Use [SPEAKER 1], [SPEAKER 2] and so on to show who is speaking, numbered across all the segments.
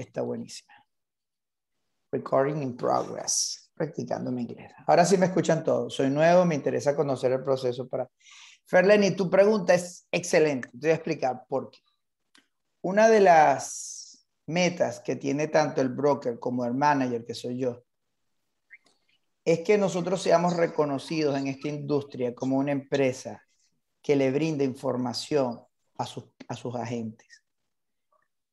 [SPEAKER 1] está buenísima. Recording in progress, practicando mi inglés. Ahora sí me escuchan todos. Soy nuevo, me interesa conocer el proceso para... Ferleni, tu pregunta es excelente. Te voy a explicar por qué. Una de las metas que tiene tanto el broker como el manager, que soy yo, es que nosotros seamos reconocidos en esta industria como una empresa que le brinde información a sus agentes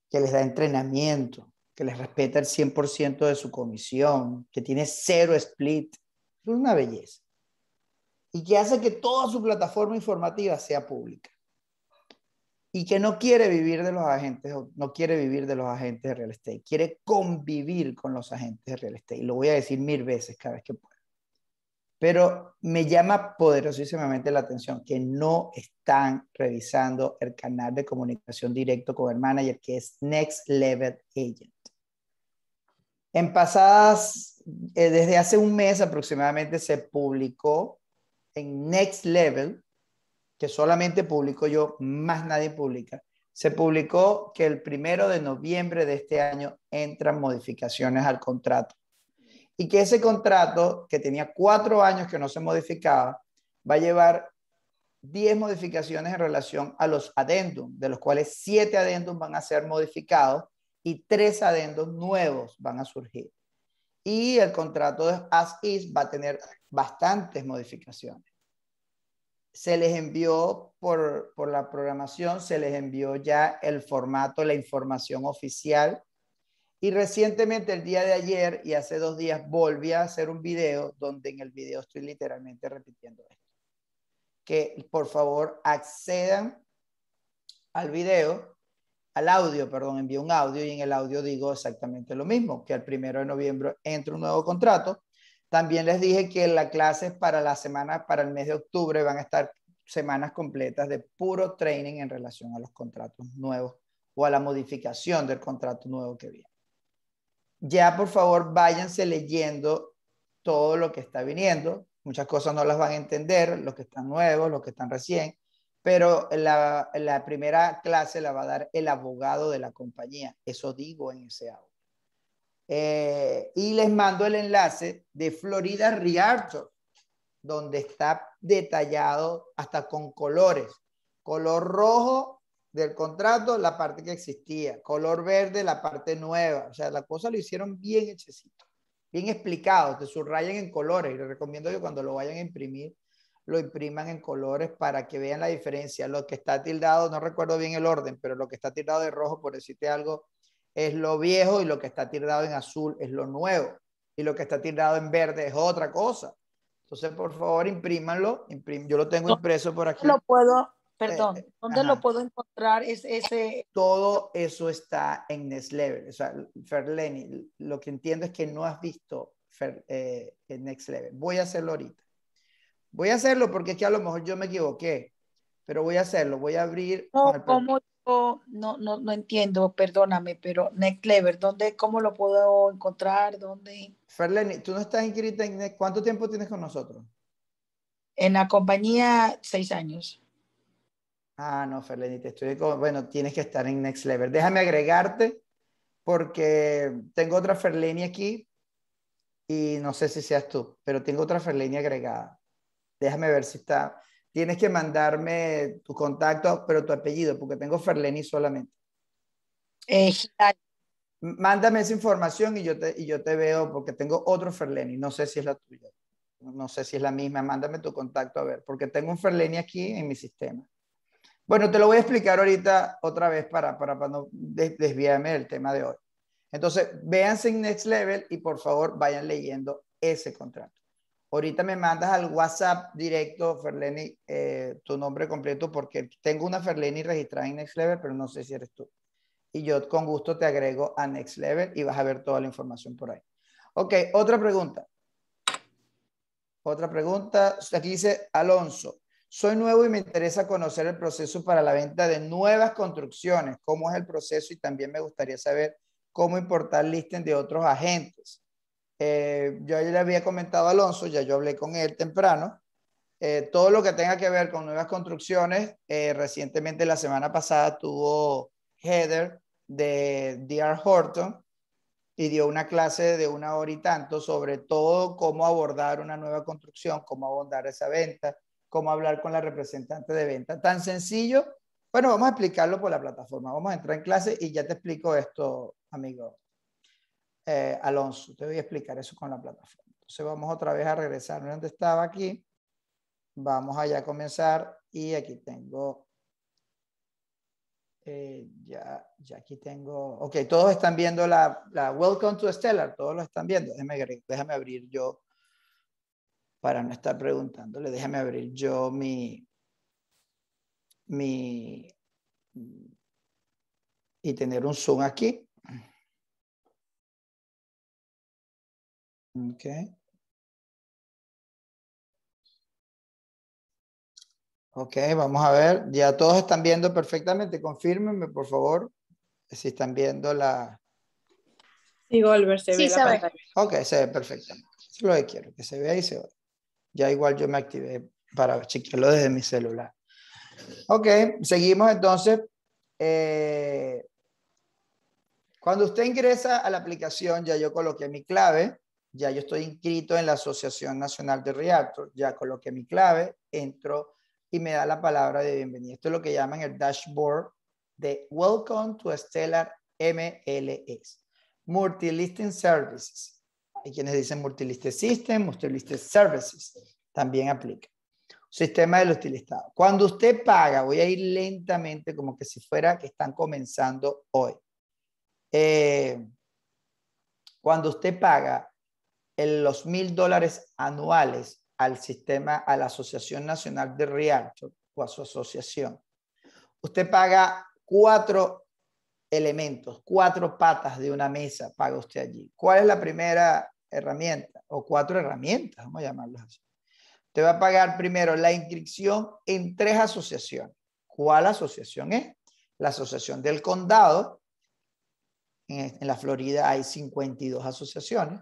[SPEAKER 1] que les da entrenamiento, que les respeta el 100% de su comisión, que tiene cero split. Es una belleza. Y que hace que toda su plataforma informativa sea pública. Y que no quiere vivir de los agentes, no quiere vivir de los agentes de real estate, quiere convivir con los agentes de real estate. Y lo voy a decir mil veces cada vez que pueda pero me llama poderosísimamente la atención que no están revisando el canal de comunicación directo con el manager, que es Next Level Agent. En pasadas, eh, desde hace un mes aproximadamente, se publicó en Next Level, que solamente publico yo, más nadie publica, se publicó que el primero de noviembre de este año entran modificaciones al contrato y que ese contrato, que tenía cuatro años que no se modificaba, va a llevar diez modificaciones en relación a los adendum, de los cuales siete adendum van a ser modificados y tres adendum nuevos van a surgir. Y el contrato de as is va a tener bastantes modificaciones. Se les envió por, por la programación, se les envió ya el formato, la información oficial y recientemente, el día de ayer y hace dos días, volví a hacer un video donde en el video estoy literalmente repitiendo esto. Que por favor accedan al video, al audio, perdón, envío un audio y en el audio digo exactamente lo mismo, que el primero de noviembre entra un nuevo contrato. También les dije que las clases para la semana, para el mes de octubre van a estar semanas completas de puro training en relación a los contratos nuevos o a la modificación del contrato nuevo que viene ya por favor váyanse leyendo todo lo que está viniendo. Muchas cosas no las van a entender, los que están nuevos, los que están recién, pero la, primera clase la va a dar el abogado de la compañía. Eso digo en ese audio. Eh, y les mando el enlace de Florida Realtor, donde está detallado hasta con colores. Color rojo del contrato, la parte que existía, color verde, la parte nueva. O sea, la cosa lo hicieron bien hechecito, bien explicado, te subrayan en colores. Y les recomiendo que cuando lo vayan a imprimir, lo impriman en colores para que vean la diferencia. Lo que está tildado, no recuerdo bien el orden, pero lo que está tildado de rojo, por decirte algo, es lo viejo y lo que está tildado en azul es lo nuevo. Y lo que está tildado en verde es otra cosa. Entonces, por favor, imprímanlo. yo lo tengo impreso por aquí. Lo puedo, Perdón, eh, eh, ¿dónde lo puedo encontrar? Es, ese... Todo eso está en Next Level. O sea, Ferleni, lo que entiendo es que no has visto eh, Next Level. Voy a hacerlo ahorita. Voy a hacerlo porque es que a lo mejor yo me equivoqué, pero voy a hacerlo. Voy a abrir. No, no, no, entiendo? Perdóname, pero Next Level, ¿dónde, ¿cómo lo puedo encontrar? ¿Dónde? Ferleni, tú no estás inscrita en Next. ¿Cuánto tiempo tienes con nosotros? En la compañía, seis años. Ah, no, Ferleni, te estoy... Bueno, tienes que estar en Next Level. Déjame agregarte porque tengo otra Ferleni aquí y no sé si seas tú, pero tengo otra Ferleni agregada. Déjame ver si está... Tienes que mandarme tu contacto, pero tu apellido, porque tengo Ferleni solamente. Eh, mándame esa información y yo, te, y yo te veo, porque tengo otro Ferleni, no sé si es la tuya, no sé si es la misma, mándame tu contacto a ver, porque tengo un Ferleni aquí en mi sistema. Bueno, te lo voy a explicar ahorita otra vez para, para, no desviarme del tema de hoy. Entonces, véanse en Next Level y por favor vayan leyendo ese contrato. Ahorita me mandas al WhatsApp directo, Ferleni, eh, tu nombre completo, porque tengo una Ferleni registrada en Next Level, pero no sé si eres tú. Y yo con gusto te agrego a Next Level y vas a ver toda la información por ahí. Ok, otra pregunta. Otra pregunta. Aquí dice Alonso. Soy nuevo y me interesa conocer el proceso para la venta de nuevas construcciones, cómo es el proceso y también me gustaría saber cómo importar listen de otros agentes. Eh, yo ya le había comentado a Alonso, ya yo hablé con él temprano. Eh, todo lo que tenga que ver con nuevas construcciones, eh, recientemente la semana pasada tuvo Heather de DR Horton y dio una clase de una hora y tanto sobre todo cómo abordar una nueva construcción, cómo abordar esa venta, cómo hablar con la representante de venta. Tan sencillo. Bueno, vamos a explicarlo por la plataforma. Vamos a entrar en clase y ya te explico esto, amigo eh, Alonso. Te voy a explicar eso con la plataforma. Entonces vamos otra vez a regresar donde estaba aquí. Vamos allá a comenzar y aquí tengo... Eh, ya, ya aquí tengo... Ok, todos están viendo la, Welcome to Stellar. Todos lo están viendo. Déjame, déjame abrir yo para no estar preguntándole, déjame abrir yo mi, y tener un zoom aquí. Ok. Ok, vamos a ver. Ya todos están viendo perfectamente. Confírmenme, por favor, si están viendo la... Sí, Golver, se ve la pantalla. Ok, se ve perfectamente. Solo lo quiero, que se vea y se ya igual yo me activé para chequearlo desde mi celular. Ok, seguimos entonces. Eh, cuando usted ingresa a la aplicación, ya yo coloqué mi clave, ya yo estoy inscrito en la Asociación Nacional de reactor ya coloqué mi clave, entro y me da la palabra de bienvenida. Esto es lo que llaman el dashboard de Welcome to Stellar MLS, Multi Listing Services. Hay quienes dicen multilisted system, multilisted services, también aplica. Sistema de los listados. Cuando usted paga, voy a ir lentamente como que si fuera que están comenzando hoy. Eh, cuando usted paga los mil dólares anuales al sistema, a la Asociación Nacional de Realtor o a su asociación, usted paga cuatro elementos, cuatro patas de una mesa paga usted allí. ¿Cuál es la primera herramienta? O cuatro herramientas, vamos a llamarlas así. Usted va a pagar primero la inscripción en tres asociaciones. ¿Cuál asociación es? La asociación del condado. En la Florida hay 52 asociaciones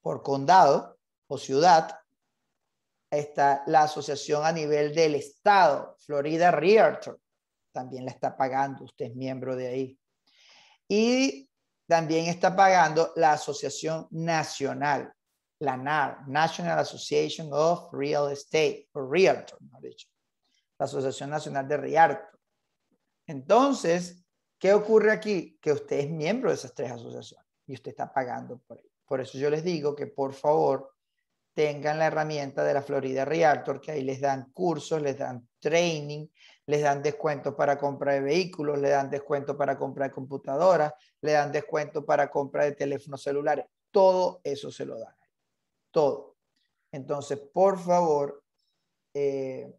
[SPEAKER 1] por condado o ciudad. Está la asociación a nivel del estado, Florida Realtor también la está pagando, usted es miembro de ahí. Y también está pagando la Asociación Nacional, la NAR, National Association of Real Estate, o Realtor, mejor dicho, la Asociación Nacional de Realtor. Entonces, ¿qué ocurre aquí? Que usted es miembro de esas tres asociaciones y usted está pagando por ahí. Por eso yo les digo que por favor tengan la herramienta de la Florida Realtor, que ahí les dan cursos, les dan training, les dan descuento para compra de vehículos, le dan descuento para compra de computadoras, le dan descuento para compra de teléfonos celulares. Todo eso se lo dan. Todo. Entonces, por favor, eh,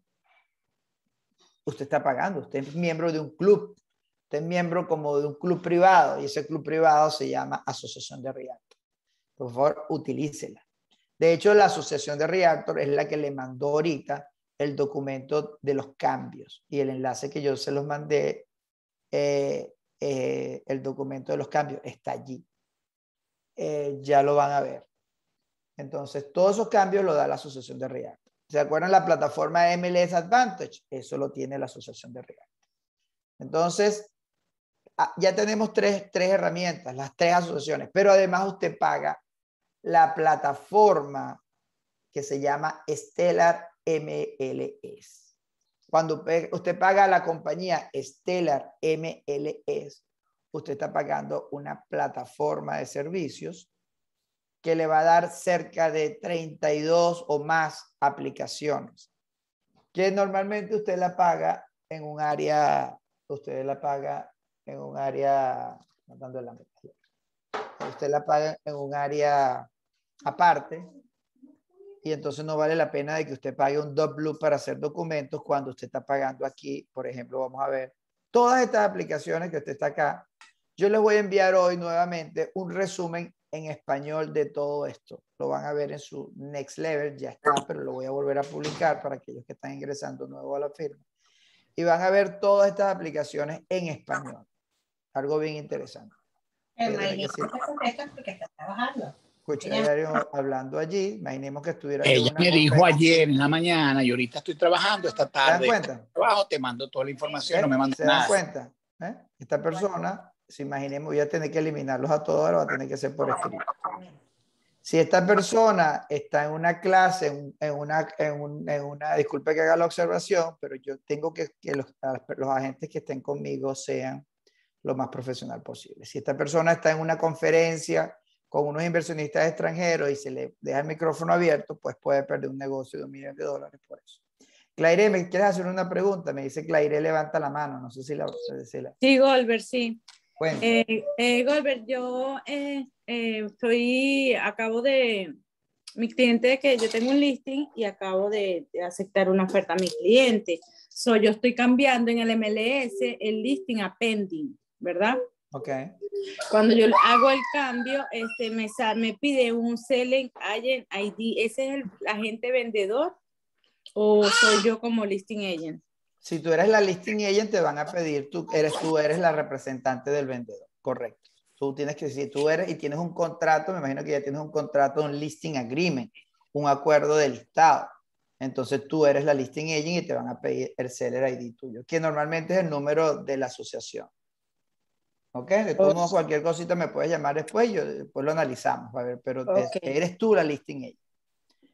[SPEAKER 1] usted está pagando, usted es miembro de un club, usted es miembro como de un club privado y ese club privado se llama Asociación de reactor, Por favor, utilícela. De hecho, la Asociación de reactor es la que le mandó ahorita el documento de los cambios y el enlace que yo se los mandé, eh, eh, el documento de los cambios está allí. Eh, ya lo van a ver. Entonces, todos esos cambios lo da la Asociación de React. ¿Se acuerdan la plataforma MLS Advantage? Eso lo tiene la Asociación de React. Entonces, ah, ya tenemos tres, tres herramientas, las tres asociaciones, pero además usted paga la plataforma que se llama Stellar MLS. Cuando usted paga a la compañía Stellar MLS, usted está pagando una plataforma de servicios que le va a dar cerca de 32 o más aplicaciones, que normalmente usted la paga en un área, usted la paga en un área, Usted la paga en un área aparte, y entonces no vale la pena de que usted pague un blue para hacer documentos cuando usted está pagando aquí, por ejemplo, vamos a ver todas estas aplicaciones que usted está acá. Yo les voy a enviar hoy nuevamente un resumen en español de todo esto. Lo van a ver en su next level, ya está, pero lo voy a volver a publicar para aquellos que están ingresando nuevo a la firma. Y van a ver todas estas aplicaciones en español. Algo bien interesante. El porque está trabajando hablando allí, imaginemos que estuviera. Ella me dijo ayer en la mañana, y ahorita estoy trabajando esta tarde. ¿Te cuenta? Trabajo, te mando toda la información, ¿Eh? no me mandas nada. ¿Se dan cuenta? ¿Eh? Esta persona, si imaginemos, voy a tener que eliminarlos a todos, ahora va a tener que ser por escrito. Si esta persona está en una clase, en, una, en, una, disculpe que haga la observación, pero yo tengo que que los, los agentes que estén conmigo sean lo más profesional posible. Si esta persona está en una conferencia, con unos inversionistas extranjeros y se le deja el micrófono abierto, pues puede perder un negocio de un millón de dólares por eso. Claire, ¿me quieres hacer una pregunta? Me dice Claire, levanta la mano, no sé si la... a decir. Sí, Goldberg, sí. Eh, eh, Goldberg, yo eh, estoy, acabo de, mi cliente, que yo tengo un listing y acabo de, aceptar una oferta a mi cliente. Soy, yo estoy cambiando en el MLS el listing a pending, ¿verdad? Okay. Cuando yo hago el cambio, este, me, me pide un selling agent ID. ¿Ese es el agente vendedor o soy yo como listing agent? Si tú eres la listing agent, te van a pedir, tú eres, tú eres la representante del vendedor, correcto. Tú tienes que, si tú eres y tienes un contrato, me imagino que ya tienes un contrato, un listing agreement, un acuerdo del Estado. Entonces tú eres la listing agent y te van a pedir el seller ID tuyo, que normalmente es el número de la asociación. ¿Ok? De todos cualquier cosita me puedes llamar después, yo, después lo analizamos, a ver, pero este, eres tú la listing agent.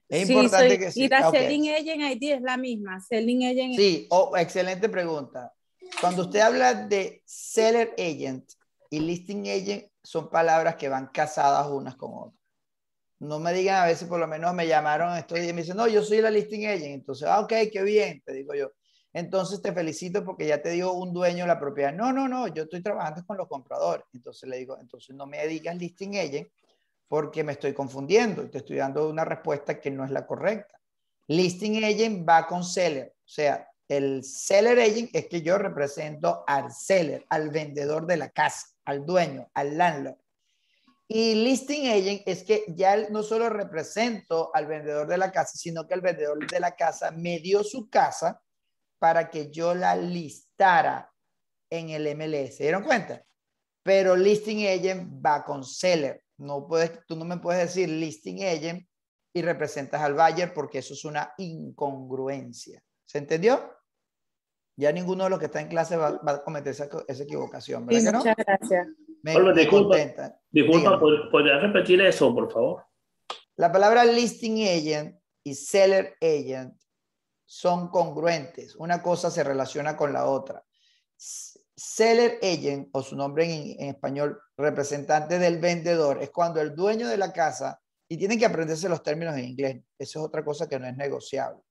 [SPEAKER 1] Es importante que sí. Y la selling agent ID es la misma, selling agent. Sí, oh, excelente pregunta. Cuando usted habla de seller agent y listing agent, son palabras que van casadas unas con otras. No me digan, a veces por lo menos me llamaron estos y me dicen, no, yo soy la listing agent. Entonces, ah, ok, qué bien, te digo yo entonces te felicito porque ya te dio un dueño la propiedad. No, no, no, yo estoy trabajando con los compradores. Entonces le digo, entonces no me digas listing agent porque me estoy confundiendo y te estoy dando una respuesta que no es la correcta. Listing agent va con seller, o sea, el seller agent es que yo represento al seller, al vendedor de la casa, al dueño, al landlord. Y listing agent es que ya no solo represento al vendedor de la casa, sino que el vendedor de la casa me dio su casa para que yo la listara en el MLS. ¿Se dieron cuenta? Pero listing agent va con seller. No puedes, tú no me puedes decir listing agent y representas al buyer porque eso es una incongruencia. ¿Se entendió? Ya ninguno de los que está en clase va, a cometer esa, equivocación. ¿verdad no? Muchas gracias. disculpa, repetir eso, por favor? La palabra listing agent y seller agent son congruentes, una cosa se relaciona con la otra. Seller agent, o su nombre en, español, representante del vendedor, es cuando el dueño de la casa, y tienen que aprenderse los términos en inglés, eso es otra cosa que no es negociable,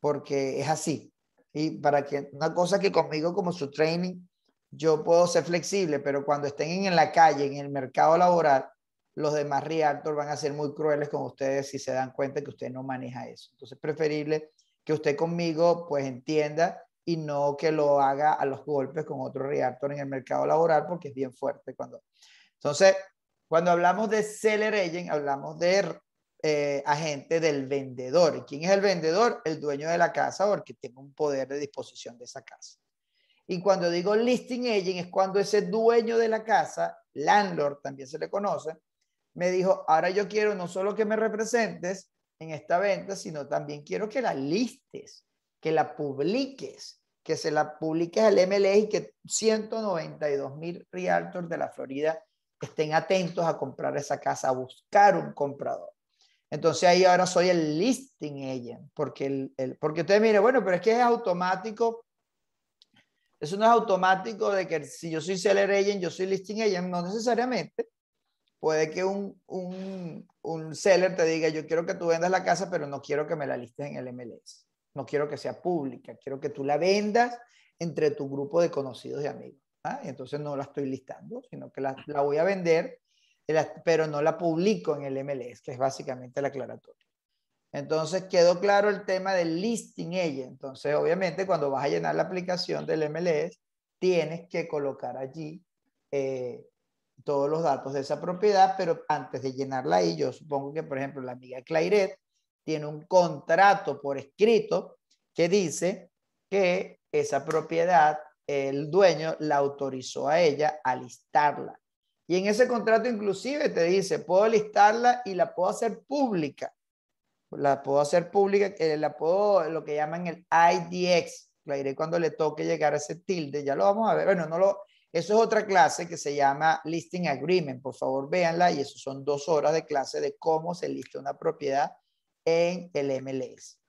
[SPEAKER 1] porque es así. Y para que una cosa que conmigo como su training, yo puedo ser flexible, pero cuando estén en la calle, en el mercado laboral, los demás realtors van a ser muy crueles con ustedes si se dan cuenta que usted no maneja eso. Entonces, preferible que usted conmigo pues entienda y no que lo haga a los golpes con otro reactor en el mercado laboral porque es bien fuerte cuando... Entonces, cuando hablamos de seller agent, hablamos de eh, agente del vendedor. ¿Y quién es el vendedor? El dueño de la casa porque tiene un poder de disposición de esa casa. Y cuando digo listing agent es cuando ese dueño de la casa, landlord también se le conoce, me dijo, ahora yo quiero no solo que me representes, en esta venta, sino también quiero que la listes, que la publiques, que se la publiques al MLS e y que 192 mil realtors de la Florida estén atentos a comprar esa casa, a buscar un comprador. Entonces ahí ahora soy el listing agent, porque, el, el porque ustedes miren, bueno, pero es que es automático. Eso no es automático de que si yo soy seller agent, yo soy listing agent, no necesariamente. Puede que un, seller te diga, yo quiero que tú vendas la casa, pero no quiero que me la listes en el MLS. No quiero que sea pública, quiero que tú la vendas entre tu grupo de conocidos y amigos. ¿ah? entonces no la estoy listando, sino que la, voy a vender, pero no la publico en el MLS, que es básicamente la aclaratoria. Entonces quedó claro el tema del listing ella. Entonces, obviamente, cuando vas a llenar la aplicación del MLS, tienes que colocar allí eh, todos los datos de esa propiedad, pero antes de llenarla ahí, yo supongo que, por ejemplo, la amiga Clairet tiene un contrato por escrito que dice que esa propiedad, el dueño la autorizó a ella a listarla. Y en ese contrato inclusive te dice, puedo listarla y la puedo hacer pública. La puedo hacer pública, eh, la puedo, lo que llaman el IDX. Clairet cuando le toque llegar a ese tilde, ya lo vamos a ver. Bueno, no lo, eso es otra clase que se llama Listing Agreement. Por favor, véanla y eso son dos horas de clase de cómo se lista una propiedad en el MLS.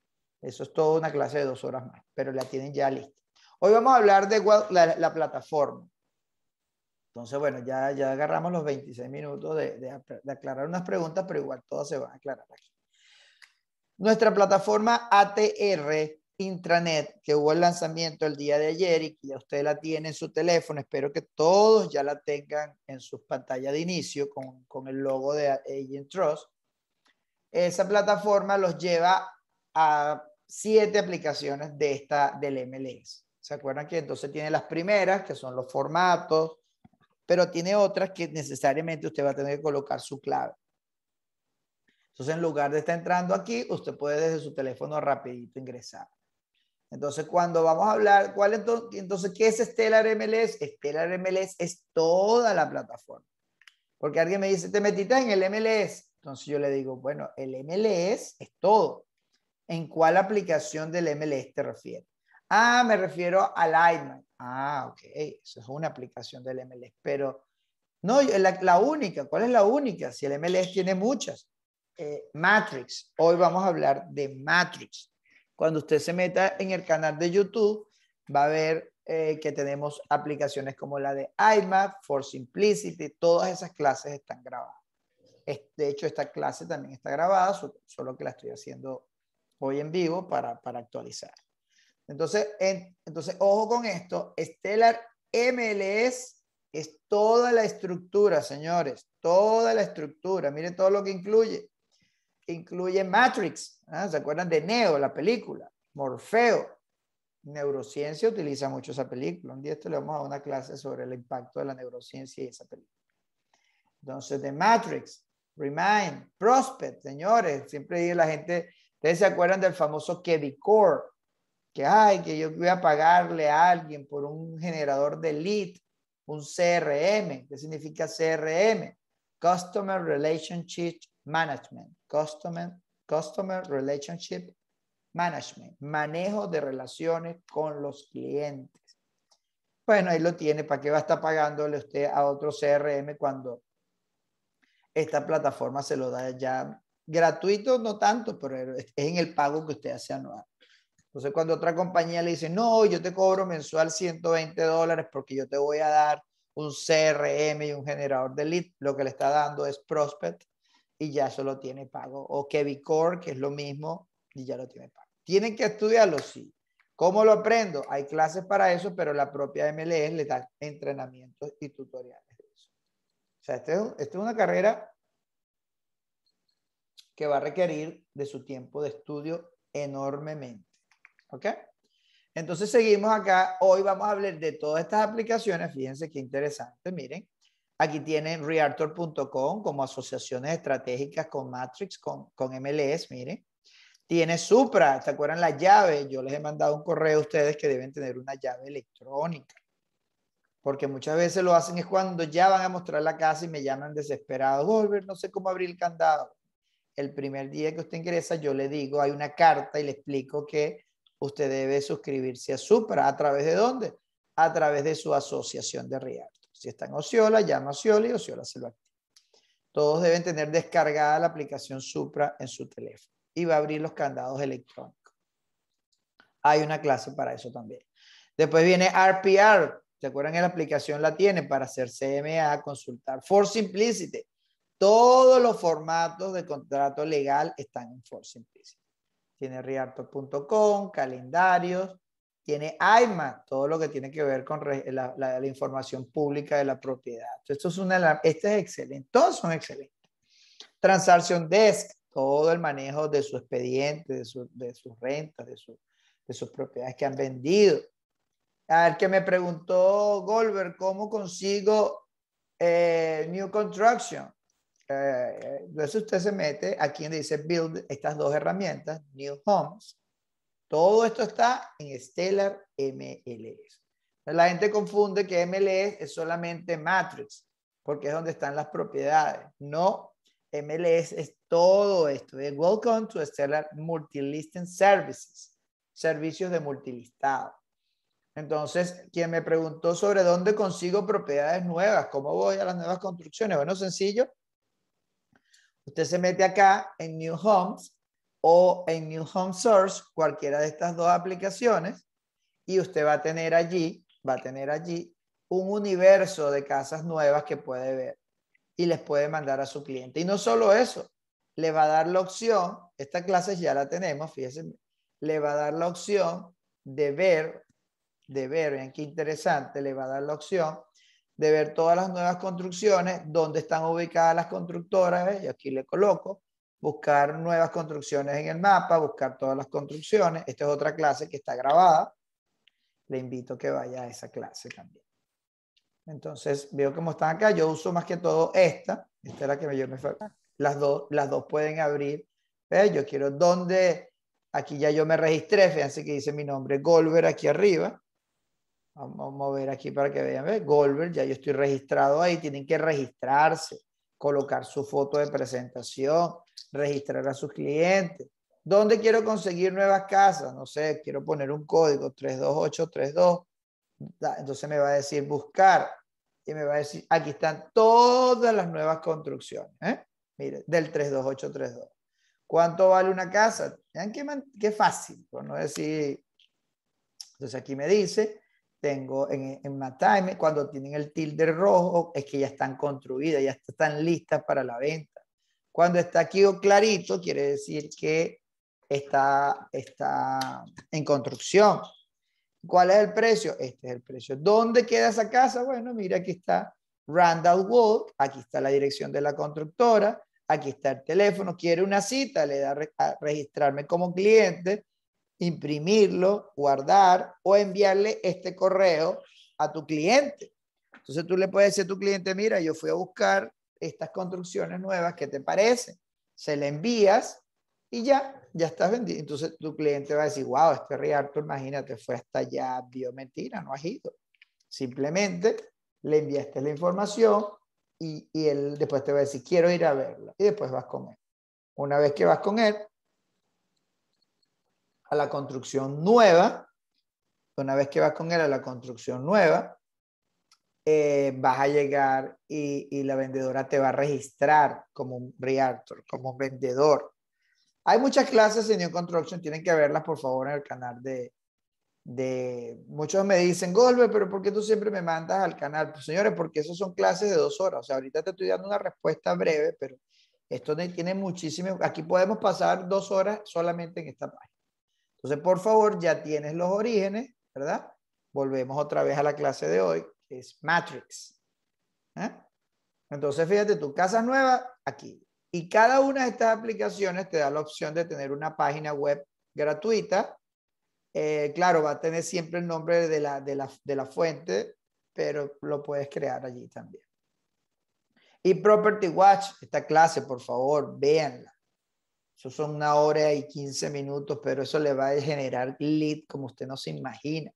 [SPEAKER 1] Eso es toda una clase de dos horas más, pero la tienen ya lista. Hoy vamos a hablar de la, plataforma. Entonces, bueno, ya, ya agarramos los 26 minutos de, aclarar unas preguntas, pero igual todas se van a aclarar aquí. Nuestra plataforma ATR intranet, que hubo el lanzamiento el día de ayer y que ya usted la tiene en su teléfono, espero que todos ya la tengan en sus pantallas de inicio con, con el logo de Agent Trust. Esa plataforma los lleva a siete aplicaciones de esta del MLS. ¿Se acuerdan que entonces tiene las primeras, que son los formatos, pero tiene otras que necesariamente usted va a tener que colocar su clave. Entonces, en lugar de estar entrando aquí, usted puede desde su teléfono rapidito ingresar. Entonces, cuando vamos a hablar, ¿cuál entonces, qué es Stellar MLS? Stellar MLS es toda la plataforma. Porque alguien me dice, te metiste en el MLS. Entonces yo le digo, bueno, el MLS es todo. ¿En cuál aplicación del MLS te refieres? Ah, me refiero a Lightman. Ah, ok, eso es una aplicación del MLS. Pero no, la, única, ¿cuál es la única? Si el MLS tiene muchas. Eh, Matrix, hoy vamos a hablar de Matrix. Cuando usted se meta en el canal de YouTube, va a ver eh, que tenemos aplicaciones como la de IMAP, For Simplicity, todas esas clases están grabadas. De hecho, esta clase también está grabada, solo que la estoy haciendo hoy en vivo para, para actualizar. Entonces, entonces, ojo con esto, Stellar MLS es toda la estructura, señores, toda la estructura, miren todo lo que incluye incluye Matrix, ¿ah? ¿se acuerdan de Neo, la película? Morfeo. Neurociencia utiliza mucho esa película. Un día esto le vamos a dar una clase sobre el impacto de la neurociencia y esa película. Entonces, de Matrix, Remind, Prospect, señores, siempre dice la gente, ustedes se acuerdan del famoso Kevicore? que hay, que yo voy a pagarle a alguien por un generador de lead, un CRM, ¿qué significa CRM? Customer Relationship Management. Customer, Customer Relationship Management, manejo de relaciones con los clientes. Bueno, ahí lo tiene, ¿para qué va a estar pagándole usted a otro CRM cuando esta plataforma se lo da ya gratuito? No tanto, pero es en el pago que usted hace anual. Entonces, cuando otra compañía le dice, no, yo te cobro mensual 120 dólares porque yo te voy a dar un CRM y un generador de lead, lo que le está dando es prospect y ya solo tiene pago. O Kevin Core, que es lo mismo, y ya lo tiene pago. ¿Tienen que estudiarlo? Sí. ¿Cómo lo aprendo? Hay clases para eso, pero la propia MLE le da entrenamientos y tutoriales de eso. O sea, esta es, este es una carrera que va a requerir de su tiempo de estudio enormemente. ¿Ok? Entonces seguimos acá. Hoy vamos a hablar de todas estas aplicaciones. Fíjense qué interesante. Miren, Aquí tienen Realtor.com como asociaciones estratégicas con Matrix, con, MLS, miren. Tiene Supra, ¿se acuerdan la llave? Yo les he mandado un correo a ustedes que deben tener una llave electrónica. Porque muchas veces lo hacen es cuando ya van a mostrar la casa y me llaman desesperados, Volver, no sé cómo abrir el candado. El primer día que usted ingresa, yo le digo, hay una carta y le explico que usted debe suscribirse a Supra. ¿A través de dónde? A través de su asociación de Realtor. Si está en Ociola, llama a y Ociola se lo activa. Todos deben tener descargada la aplicación Supra en su teléfono y va a abrir los candados electrónicos. Hay una clase para eso también. Después viene RPR. ¿Se acuerdan que la aplicación la tiene para hacer CMA, consultar? For Simplicity. Todos los formatos de contrato legal están en Force Simplicity. Tiene riarto.com, calendarios, tiene AIMA, todo lo que tiene que ver con la, información pública de la propiedad. esto es una, este es excelente, todos son excelentes. Transaction Desk, todo el manejo de su expediente, de, sus rentas, de, sus propiedades que han vendido. Al que me preguntó Goldberg, ¿cómo consigo eh, New Construction? Eh, eh, entonces usted se mete aquí donde dice Build, estas dos herramientas, New Homes todo esto está en Stellar MLS. La gente confunde que MLS es solamente Matrix, porque es donde están las propiedades. No, MLS es todo esto. Eh, welcome to Stellar Multilisting Services, servicios de multilistado. Entonces, quien me preguntó sobre dónde consigo propiedades nuevas, cómo voy a las nuevas construcciones, bueno, sencillo. Usted se mete acá en New Homes o en New Home Source, cualquiera de estas dos aplicaciones, y usted va a tener allí, va a tener allí un universo de casas nuevas que puede ver y les puede mandar a su cliente. Y no solo eso, le va a dar la opción, esta clase ya la tenemos, fíjense, le va a dar la opción de ver, de ver, vean qué interesante, le va a dar la opción de ver todas las nuevas construcciones, dónde están ubicadas las constructoras, ¿eh? y aquí le coloco, buscar nuevas construcciones en el mapa, buscar todas las construcciones. Esta es otra clase que está grabada. Le invito a que vaya a esa clase también. Entonces, veo cómo están acá. Yo uso más que todo esta. Esta es la que yo me Las dos, las dos pueden abrir. Yo quiero donde... Aquí ya yo me registré. Fíjense que dice mi nombre, Golver, aquí arriba. Vamos a mover aquí para que vean. Golver, ya yo estoy registrado ahí. Tienen que registrarse colocar su foto de presentación, registrar a sus clientes. ¿Dónde quiero conseguir nuevas casas? No sé, quiero poner un código 32832. Entonces me va a decir buscar y me va a decir, aquí están todas las nuevas construcciones. ¿eh? Mire, del 32832. ¿Cuánto vale una casa? Vean qué, qué fácil, por no decir. Entonces aquí me dice tengo en, en Matime, cuando tienen el tilde rojo, es que ya están construidas, ya están listas para la venta. Cuando está aquí o clarito, quiere decir que está, está en construcción. ¿Cuál es el precio? Este es el precio. ¿Dónde queda esa casa? Bueno, mira, aquí está Randall Wood, aquí está la dirección de la constructora, aquí está el teléfono. Quiere una cita, le da a registrarme como cliente imprimirlo, guardar o enviarle este correo a tu cliente. Entonces tú le puedes decir a tu cliente, mira, yo fui a buscar estas construcciones nuevas, ¿qué te parece? Se le envías y ya, ya estás vendido. Entonces tu cliente va a decir, wow, este Rialto, imagínate, fue hasta allá, vio mentira, no has ido. Simplemente le enviaste la información y, y él después te va a decir, quiero ir a verla. Y después vas con él. Una vez que vas con él, a la construcción nueva. Una vez que vas con él a la construcción nueva, eh, vas a llegar y, la vendedora te va a registrar como un realtor, como un vendedor. Hay muchas clases en New Construction, tienen que verlas por favor en el canal de, de... Muchos me dicen, Golbe, pero ¿por qué tú siempre me mandas al canal? Pues señores, porque esas son clases de dos horas. O sea, ahorita te estoy dando una respuesta breve, pero esto tiene muchísimo... Aquí podemos pasar dos horas solamente en esta página. Entonces, por favor, ya tienes los orígenes, ¿verdad? Volvemos otra vez a la clase de hoy, que es Matrix. ¿eh? Entonces, fíjate, tu casa nueva aquí. Y cada una de estas aplicaciones te da la opción de tener una página web gratuita. Eh, claro, va a tener siempre el nombre de la, de, la, de la fuente, pero lo puedes crear allí también. Y Property Watch, esta clase, por favor, véanla. Eso son una hora y 15 minutos, pero eso le va a generar lead como usted no se imagina.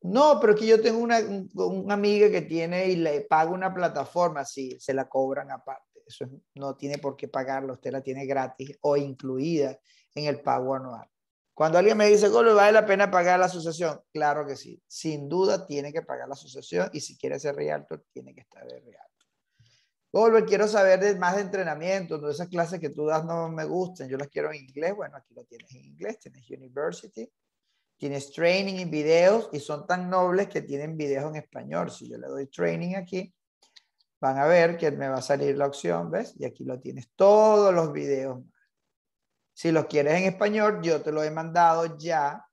[SPEAKER 1] No, pero que yo tengo una, una amiga que tiene y le paga una plataforma, sí, se la cobran aparte. Eso no tiene por qué pagarlo, usted la tiene gratis o incluida en el pago anual. Cuando alguien me dice, ¿le vale la pena pagar la asociación? Claro que sí, sin duda tiene que pagar la asociación y si quiere ser realtor, tiene que estar de real. Volver, oh, quiero saber de más de entrenamiento, no esas clases que tú das no me gustan, yo las quiero en inglés, bueno, aquí lo tienes en inglés, tienes university, tienes training y videos y son tan nobles que tienen videos en español. Si yo le doy training aquí, van a ver que me va a salir la opción, ¿ves? Y aquí lo tienes, todos los videos. Si los quieres en español, yo te lo he mandado ya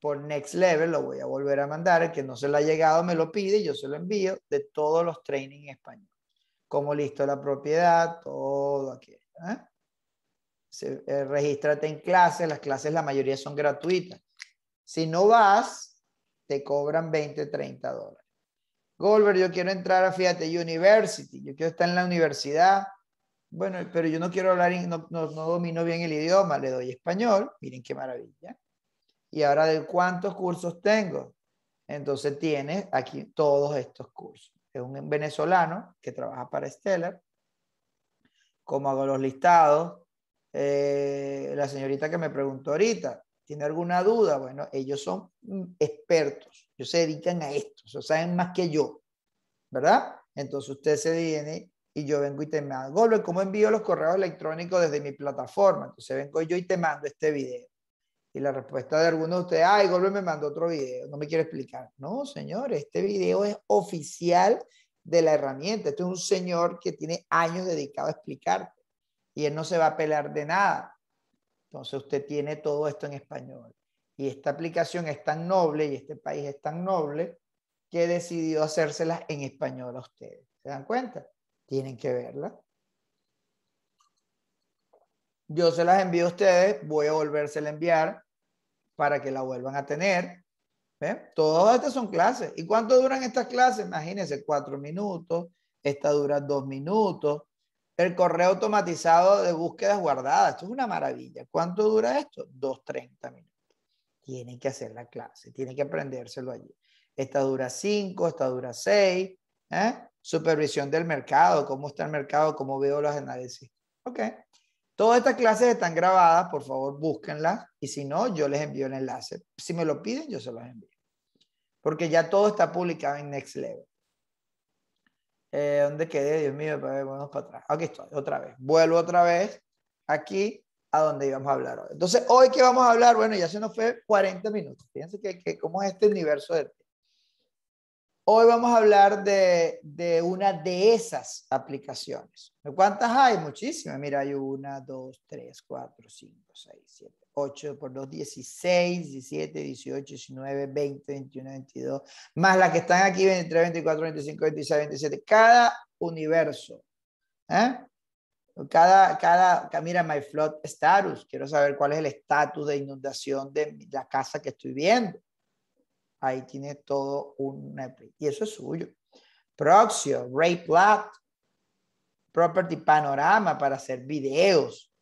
[SPEAKER 1] por Next Level, lo voy a volver a mandar, el que no se lo ha llegado me lo pide, yo se lo envío de todos los trainings en español como listo la propiedad, todo aquí. ¿eh? Eh, regístrate en clases, las clases la mayoría son gratuitas. Si no vas, te cobran 20, 30 dólares. Goldberg, yo quiero entrar a Fiat University, yo quiero estar en la universidad. Bueno, pero yo no quiero hablar, no, no, no domino bien el idioma, le doy español, miren qué maravilla. Y ahora de cuántos cursos tengo. Entonces tienes aquí todos estos cursos es un venezolano que trabaja para Stellar. Como hago los listados, eh, la señorita que me preguntó ahorita, ¿tiene alguna duda? Bueno, ellos son expertos, ellos se dedican a esto, o saben más que yo, ¿verdad? Entonces usted se viene y yo vengo y te mando, ¿cómo envío los correos electrónicos desde mi plataforma? Entonces vengo yo y te mando este video. Y la respuesta de algunos de ustedes, ay, Golbe me mandó otro video, no me quiere explicar. No, señor, este video es oficial de la herramienta. Este es un señor que tiene años dedicado a explicarte y él no se va a pelear de nada. Entonces usted tiene todo esto en español. Y esta aplicación es tan noble y este país es tan noble que decidió hacérselas en español a ustedes. ¿Se dan cuenta? Tienen que verla. Yo se las envío a ustedes, voy a volvérsela a enviar para que la vuelvan a tener. Todas estas son clases. ¿Y cuánto duran estas clases? Imagínense, cuatro minutos, esta dura dos minutos. El correo automatizado de búsquedas guardadas, esto es una maravilla. ¿Cuánto dura esto? Dos, treinta minutos. Tienen que hacer la clase, tienen que aprendérselo allí. Esta dura cinco, esta dura seis. ¿eh? Supervisión del mercado, cómo está el mercado, cómo veo los análisis. Ok. Todas estas clases están grabadas, por favor búsquenlas y si no, yo les envío el enlace. Si me lo piden, yo se los envío. Porque ya todo está publicado en Next Level. Eh, ¿Dónde quedé? Dios mío, vamos para atrás. Aquí estoy, otra vez. Vuelvo otra vez aquí a donde íbamos a hablar hoy. Entonces, hoy qué vamos a hablar, bueno, ya se nos fue 40 minutos. Fíjense que, que cómo es este universo de Hoy vamos a hablar de, una de esas aplicaciones. ¿Cuántas hay? Muchísimas. Mira, hay una, dos, tres, cuatro, cinco, seis, siete, ocho, por dos, dieciséis, diecisiete, dieciocho, diecinueve, veinte, veintiuno, veintidós, más las que están aquí, veintitrés, veinticuatro, veinticinco, veintiséis, veintisiete. Cada universo. ¿eh? Cada, cada, mira, my flood status. Quiero saber cuál es el estatus de inundación de la casa que estoy viendo. Ahí tiene todo un... Y eso es suyo. Proxio, Ray Property Panorama para hacer videos.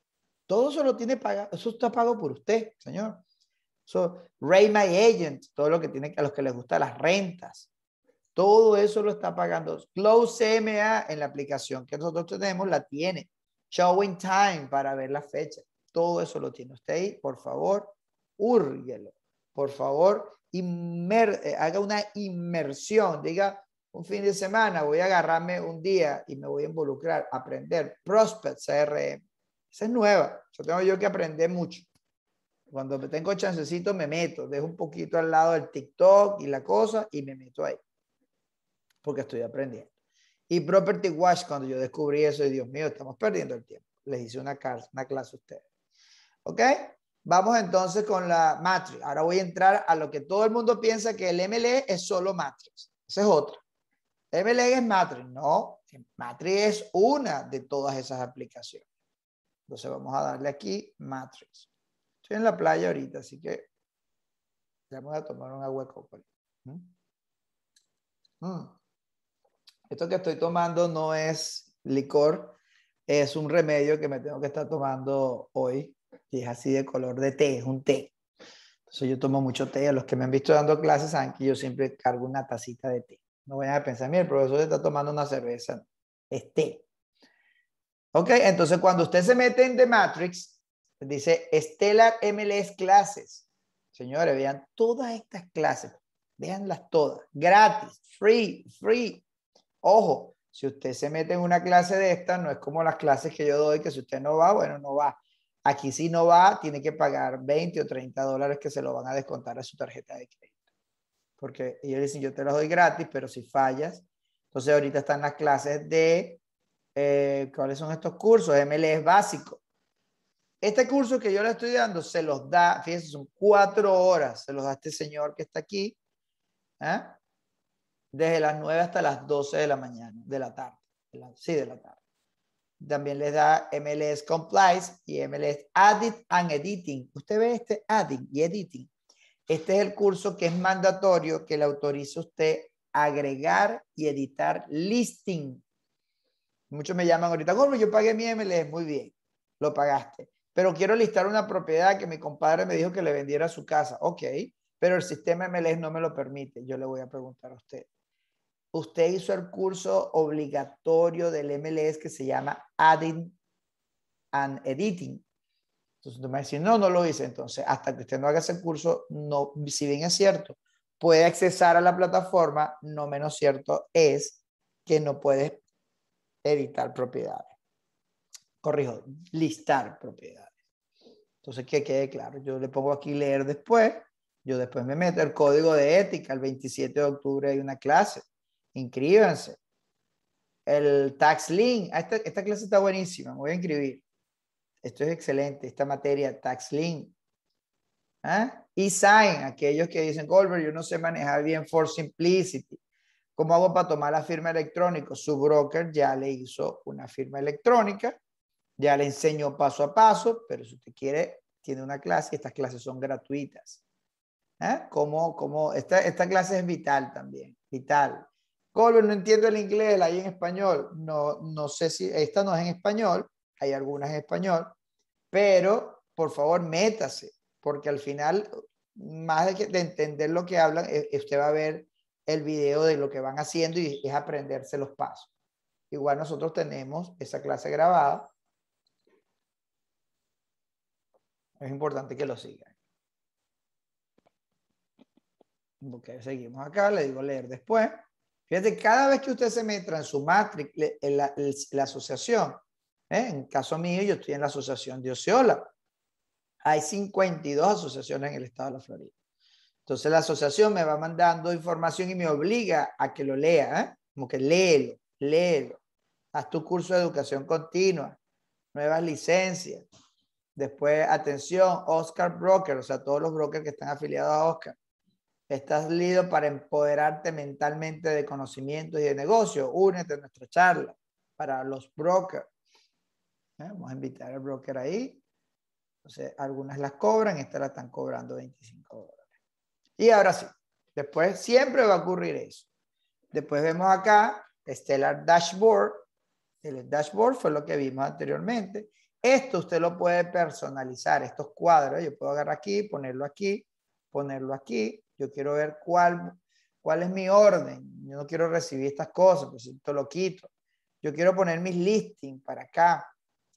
[SPEAKER 1] Todo eso lo tiene pagado, eso está pagado por usted, señor. So, Ray My Agent, todo lo que tiene a los que les gusta las rentas. Todo eso lo está pagando. Close MA, en la aplicación que nosotros tenemos la tiene. Showing Time para ver la fecha. Todo eso lo tiene usted ahí. Por favor, húrguelo. Por favor, eh, haga una inmersión, diga, un fin de semana voy a agarrarme un día y me voy a involucrar, aprender Prospect CRM. Esa es nueva, yo tengo yo que aprender mucho. Cuando tengo chancecito me meto, dejo un poquito al lado del TikTok y la cosa y me meto ahí, porque estoy aprendiendo. Y Property Watch, cuando yo descubrí eso, y Dios mío, estamos perdiendo el tiempo. Les hice una, una clase a ustedes. ¿Ok? Vamos entonces con la matrix. Ahora voy a entrar a lo que todo el mundo piensa que el MLE es solo matrix. Esa es otra. MLE es matrix. No, matrix es una de todas esas aplicaciones. Entonces vamos a darle aquí matrix. Estoy en la playa ahorita, así que ya voy a tomar un agua de ¿Mm? mm. Esto que estoy tomando no es licor, es un remedio que me tengo que estar tomando hoy es así de color de té, es un té. Entonces yo tomo mucho té. A los que me han visto dando clases saben que yo siempre cargo una tacita de té. No vayan a pensar, mira, el profesor está tomando una cerveza. Es té. Ok, entonces cuando usted se mete en The Matrix, dice Estela MLS Clases. Señores, vean todas estas clases. Veanlas todas. Gratis, free, free. Ojo, si usted se mete en una clase de estas, no es como las clases que yo doy, que si usted no va, bueno, no va. Aquí si no va, tiene que pagar 20 o 30 dólares que se lo van a descontar a su tarjeta de crédito. Porque ellos dicen, yo te los doy gratis, pero si fallas. Entonces ahorita están las clases de, eh, ¿cuáles son estos cursos? E es básico. Este curso que yo le estoy dando se los da, fíjense, son cuatro horas, se los da este señor que está aquí, ¿eh? desde las 9 hasta las 12 de la mañana, de la tarde, sí, de la tarde. También les da MLS Compliance y MLS addit and Editing. Usted ve este adding y Editing. Este es el curso que es mandatorio que le autoriza usted agregar y editar listing. Muchos me llaman ahorita, yo pagué mi MLS. Muy bien, lo pagaste. Pero quiero listar una propiedad que mi compadre me dijo que le vendiera a su casa. Ok, pero el sistema MLS no me lo permite. Yo le voy a preguntar a usted usted hizo el curso obligatorio del MLS que se llama Adding and Editing. Entonces usted me va a decir, no, no lo hice. Entonces, hasta que usted no haga ese curso, no, si bien es cierto, puede accesar a la plataforma, no menos cierto es que no puede editar propiedades. Corrijo, listar propiedades. Entonces, que quede claro. Yo le pongo aquí leer después. Yo después me meto el código de ética. El 27 de octubre hay una clase inscríbanse. El Tax Link, ah, esta, esta clase está buenísima, me voy a inscribir. Esto es excelente, esta materia, Tax Link. ¿Ah? Y sign, aquellos que dicen, Goldberg, yo no sé manejar bien for simplicity. ¿Cómo hago para tomar la firma electrónica? Su broker ya le hizo una firma electrónica, ya le enseñó paso a paso, pero si usted quiere, tiene una clase estas clases son gratuitas. ¿Ah? Como, esta clase es vital también, vital. Colbert, no entiendo el inglés, la hay en español. No, no sé si esta no es en español, hay algunas en español, pero por favor métase, porque al final, más de, que, de entender lo que hablan, e, usted va a ver el video de lo que van haciendo y es aprenderse los pasos. Igual nosotros tenemos esa clase grabada. Es importante que lo sigan. seguimos acá, le digo leer después. Fíjate, cada vez que usted se metra en su matrix, en la, asociación, ¿eh? en caso mío, yo estoy en la asociación de Oceola, Hay 52 asociaciones en el estado de la Florida. Entonces la asociación me va mandando información y me obliga a que lo lea, ¿eh? como que léelo, léelo. Haz tu curso de educación continua, nuevas licencias. Después, atención, Oscar Broker, o sea, todos los brokers que están afiliados a Oscar. ¿Estás listo para empoderarte mentalmente de conocimientos y de negocios? Únete a nuestra charla para los brokers. ¿Eh? Vamos a invitar al broker ahí. algunas las cobran, estas las están cobrando 25 dólares. Y ahora sí, después siempre va a ocurrir eso. Después vemos acá Stellar Dashboard. El dashboard fue lo que vimos anteriormente. Esto usted lo puede personalizar, estos cuadros. Yo puedo agarrar aquí, ponerlo aquí, ponerlo aquí, yo quiero ver cuál, cuál es mi orden. Yo no quiero recibir estas cosas, pues esto lo quito. Yo quiero poner mis listings para acá.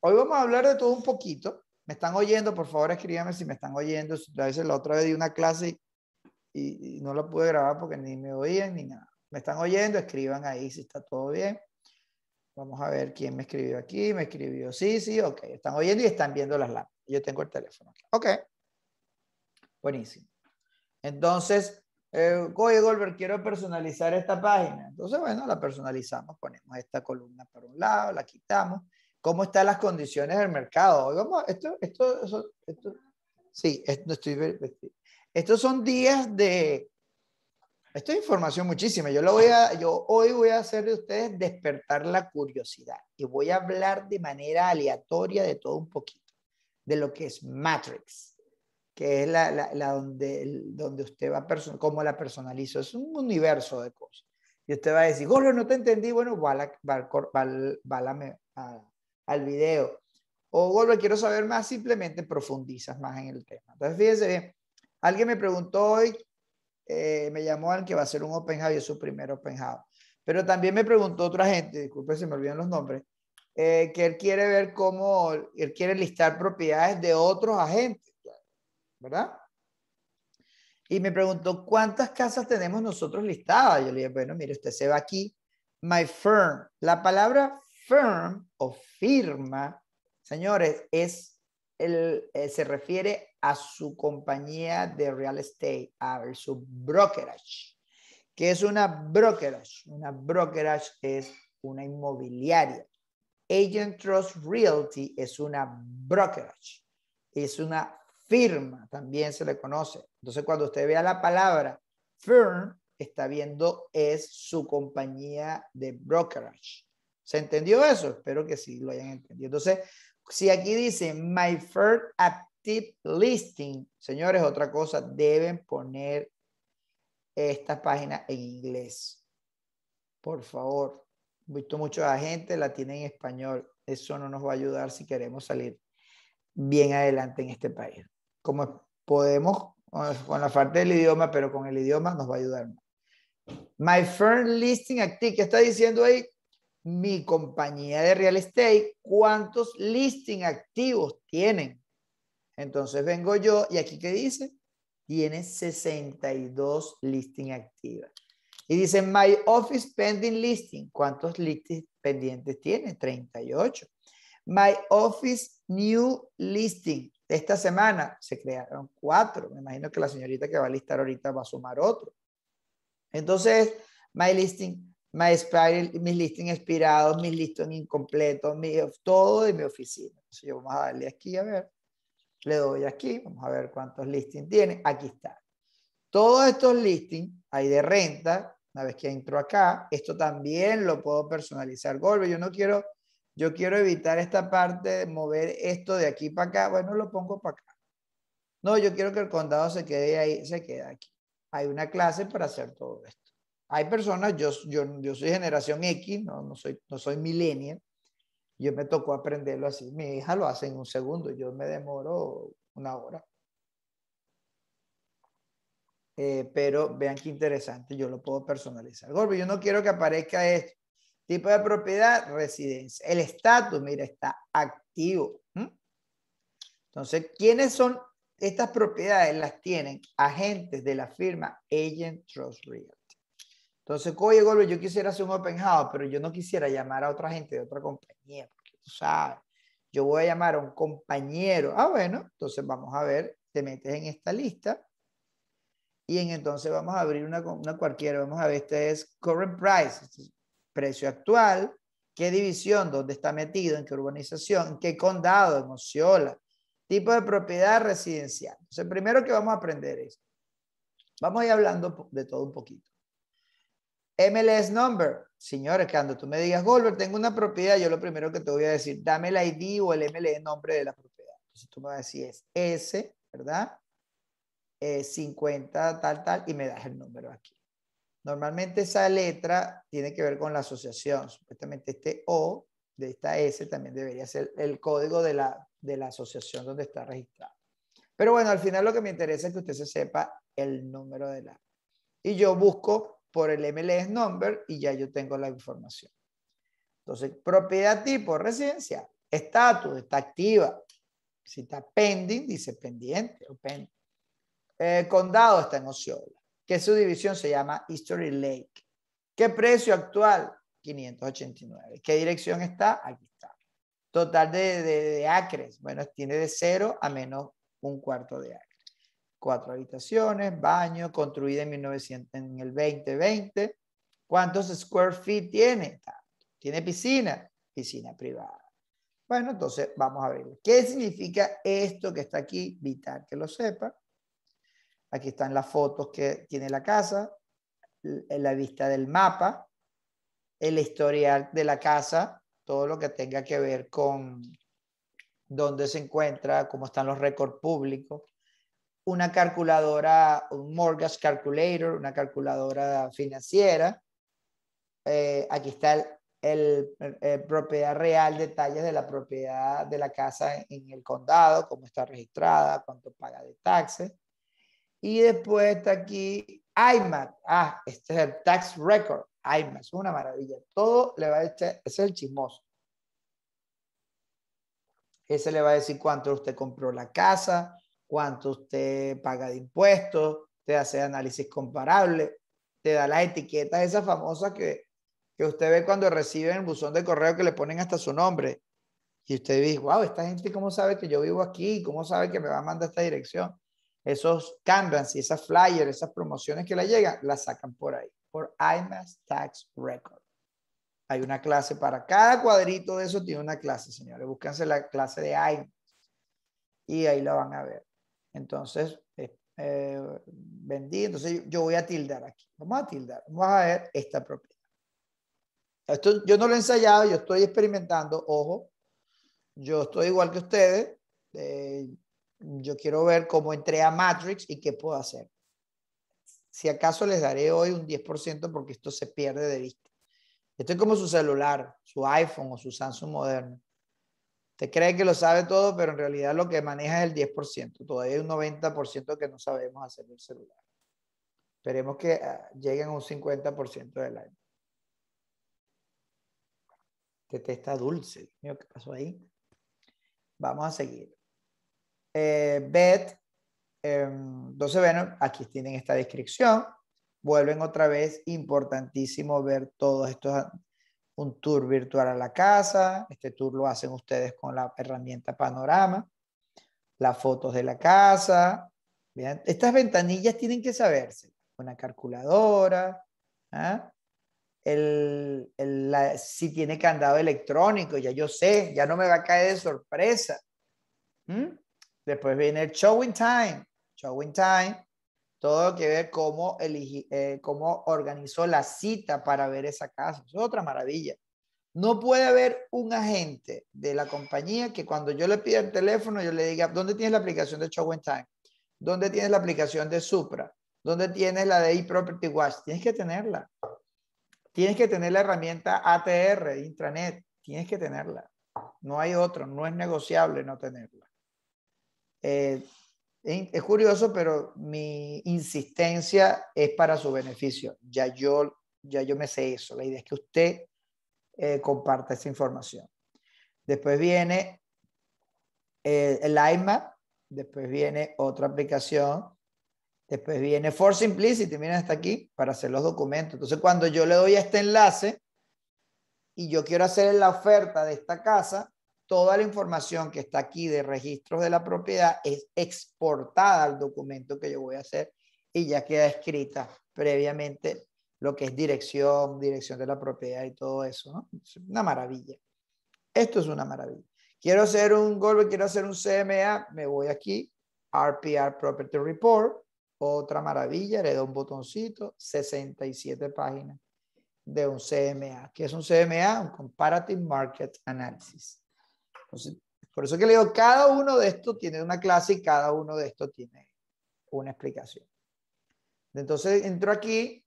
[SPEAKER 1] Hoy vamos a hablar de todo un poquito. ¿Me están oyendo? Por favor, escríbame si me están oyendo. A veces la otra vez di una clase y, no la pude grabar porque ni me oían ni nada. ¿Me están oyendo? Escriban ahí si está todo bien. Vamos a ver quién me escribió aquí. Me escribió, sí, sí, ok. Están oyendo y están viendo las lámparas. Yo tengo el teléfono. Aquí. Ok. Buenísimo. Entonces, eh, oye Goldberg, quiero personalizar esta página. Entonces, bueno, la personalizamos, ponemos esta columna por un lado, la quitamos. ¿Cómo están las condiciones del mercado? Oigamos, esto, esto, esto, sí, esto estoy, estos son días de, esto es información muchísima. Yo, lo voy a, yo hoy voy a hacer de ustedes despertar la curiosidad y voy a hablar de manera aleatoria de todo un poquito, de lo que es Matrix que es la, la, donde, donde usted va, cómo la personalizo. Es un universo de cosas. Y usted va a decir, Gordo, no te entendí. Bueno, va, va, al video. O Gordo, quiero saber más, simplemente profundizas más en el tema. Entonces, fíjense bien, alguien me preguntó hoy, eh, me llamó al que va a hacer un open house y es su primer open house. Pero también me preguntó otra gente, disculpe si me olvidan los nombres, eh, que él quiere ver cómo, él quiere listar propiedades de otros agentes. ¿verdad? Y me preguntó, ¿cuántas casas tenemos nosotros listadas? Yo le dije, bueno, mire, usted se va aquí, my firm. La palabra firm o firma, señores, es el, eh, se refiere a su compañía de real estate, a su brokerage. que es una brokerage? Una brokerage es una inmobiliaria. Agent Trust Realty es una brokerage, es una firma también se le conoce. Entonces, cuando usted vea la palabra firm, está viendo es su compañía de brokerage. ¿Se entendió eso? Espero que sí lo hayan entendido. Entonces, si aquí dice my first active listing, señores, otra cosa, deben poner esta página en inglés. Por favor. Visto mucha gente la tiene en español. Eso no nos va a ayudar si queremos salir bien adelante en este país como podemos con la parte del idioma, pero con el idioma nos va a ayudar. My firm listing active. ¿qué está diciendo ahí? Mi compañía de real estate, ¿cuántos listing activos tienen? Entonces vengo yo y aquí qué dice? Tiene 62 listing activas. Y dice, my office pending listing, ¿cuántos listings pendientes tiene? 38. My office new listing, esta semana se crearon cuatro. Me imagino que la señorita que va a listar ahorita va a sumar otro. Entonces, my listing, my spiral, mis listing expirados, mis listing incompletos, mi, todo de mi oficina. yo vamos a darle aquí a ver. Le doy aquí, vamos a ver cuántos listings tiene. Aquí está. Todos estos listings hay de renta. Una vez que entro acá, esto también lo puedo personalizar. Golpe. yo no quiero yo quiero evitar esta parte, de mover esto de aquí para acá, bueno, lo pongo para acá. No, yo quiero que el condado se quede ahí, se quede aquí. Hay una clase para hacer todo esto. Hay personas, yo, yo, yo soy generación X, no, no soy, no soy millennial, yo me tocó aprenderlo así. Mi hija lo hace en un segundo, yo me demoro una hora. Eh, pero vean qué interesante, yo lo puedo personalizar. Gordo, yo no quiero que aparezca esto. Tipo de propiedad, residencia. El estatus, mira, está activo. Entonces, ¿quiénes son estas propiedades? Las tienen agentes de la firma Agent Trust Realty. Entonces, oye, yo quisiera hacer un open house, pero yo no quisiera llamar a otra gente de otra compañía, porque tú sabes, yo voy a llamar a un compañero. Ah, bueno, entonces vamos a ver, te metes en esta lista y en entonces vamos a abrir una, una cualquiera, vamos a ver, este es current price, este precio actual, qué división, dónde está metido, en qué urbanización, en qué condado, en Osceola, tipo de propiedad residencial. Entonces, primero que vamos a aprender es, vamos a ir hablando de todo un poquito. MLS number. Señores, cuando tú me digas, Goldberg, tengo una propiedad, yo lo primero que te voy a decir, dame el ID o el MLS nombre de la propiedad. Entonces tú me vas a decir, es S, ¿verdad? 50, tal, tal, y me das el número aquí. Normalmente esa letra tiene que ver con la asociación. Supuestamente este O de esta S también debería ser el código de la, de la asociación donde está registrado. Pero bueno, al final lo que me interesa es que usted se sepa el número de la. Y yo busco por el MLS number y ya yo tengo la información. Entonces, propiedad tipo residencia, estatus, está activa. Si está pending, dice pendiente o pending. Eh, condado está en Osceola que su división se llama History Lake. ¿Qué precio actual? 589. ¿Qué dirección está? Aquí está. Total de, acres. Bueno, tiene de cero a menos un cuarto de acre. Cuatro habitaciones, baño, construida en, en el 2020. ¿Cuántos square feet tiene? Tiene piscina, piscina privada. Bueno, entonces vamos a ver. ¿Qué significa esto que está aquí? Vital que lo sepa. Aquí están las fotos que tiene la casa, la vista del mapa, el historial de la casa, todo lo que tenga que ver con dónde se encuentra, cómo están los récords públicos, una calculadora, un mortgage calculator, una calculadora financiera. Eh, aquí está el, eh, propiedad real, detalles de la propiedad de la casa en el condado, cómo está registrada, cuánto paga de taxes y después está aquí IMAX. Ah, este es el Tax Record. IMAX, una maravilla. Todo le va a decir, es el chismoso. Ese le va a decir cuánto usted compró la casa, cuánto usted paga de impuestos, te hace análisis comparable, te da la etiqueta esa famosa que, que usted ve cuando recibe en el buzón de correo que le ponen hasta su nombre. Y usted dice, wow, esta gente cómo sabe que yo vivo aquí, cómo sabe que me va a mandar esta dirección esos canvas y esas flyers, esas promociones que le llegan, las sacan por ahí, por IMAS Tax Record. Hay una clase para cada cuadrito de eso, tiene una clase, señores. Búsquense la clase de IMAS y ahí la van a ver. Entonces, eh, eh, vendí, entonces yo voy a tildar aquí. Vamos a tildar, vamos a ver esta propiedad. Esto yo no lo he ensayado, yo estoy experimentando, ojo, yo estoy igual que ustedes. Eh, yo quiero ver cómo entré a Matrix y qué puedo hacer. Si acaso les daré hoy un 10% porque esto se pierde de vista. Esto es como su celular, su iPhone o su Samsung moderno. Te cree que lo sabe todo, pero en realidad lo que maneja es el 10%. Todavía hay un 90% que no sabemos hacer el celular. Esperemos que ah, lleguen a un 50% del año. te este está dulce. ¿Qué pasó ahí? Vamos a seguir eh, bet, 12 em, aquí tienen esta descripción. Vuelven otra vez, importantísimo ver todos estos, un tour virtual a la casa, este tour lo hacen ustedes con la herramienta Panorama, las fotos de la casa, estas ventanillas tienen que saberse, una calculadora, ¿ah? si tiene candado electrónico, ya yo sé, ya no me va a caer de sorpresa. ¿Mm? Después viene el showing time. Showing time. Todo que ver cómo, eh, cómo organizó la cita para ver esa casa. es otra maravilla. No puede haber un agente de la compañía que cuando yo le pida el teléfono, yo le diga, ¿dónde tienes la aplicación de Showing Time? ¿Dónde tienes la aplicación de Supra? ¿Dónde tienes la de E-Property Watch? Tienes que tenerla. Tienes que tener la herramienta ATR, intranet. Tienes que tenerla. No hay otro. No es negociable no tenerla. Eh, es, curioso, pero mi insistencia es para su beneficio. Ya yo, ya yo me sé eso. La idea es que usted eh, comparta esa información. Después viene eh, el IMAP, después viene otra aplicación, después viene For Simplicity, miren hasta aquí, para hacer los documentos. Entonces, cuando yo le doy a este enlace y yo quiero hacer la oferta de esta casa, toda la información que está aquí de registros de la propiedad es exportada al documento que yo voy a hacer y ya queda escrita previamente lo que es dirección, dirección de la propiedad y todo eso. ¿no? una maravilla. Esto es una maravilla. Quiero hacer un golpe, quiero hacer un CMA, me voy aquí, RPR Property Report, otra maravilla, le doy un botoncito, 67 páginas de un CMA. que es un CMA? Un Comparative Market Analysis por eso que le digo, cada uno de estos tiene una clase y cada uno de estos tiene una explicación. Entonces entro aquí,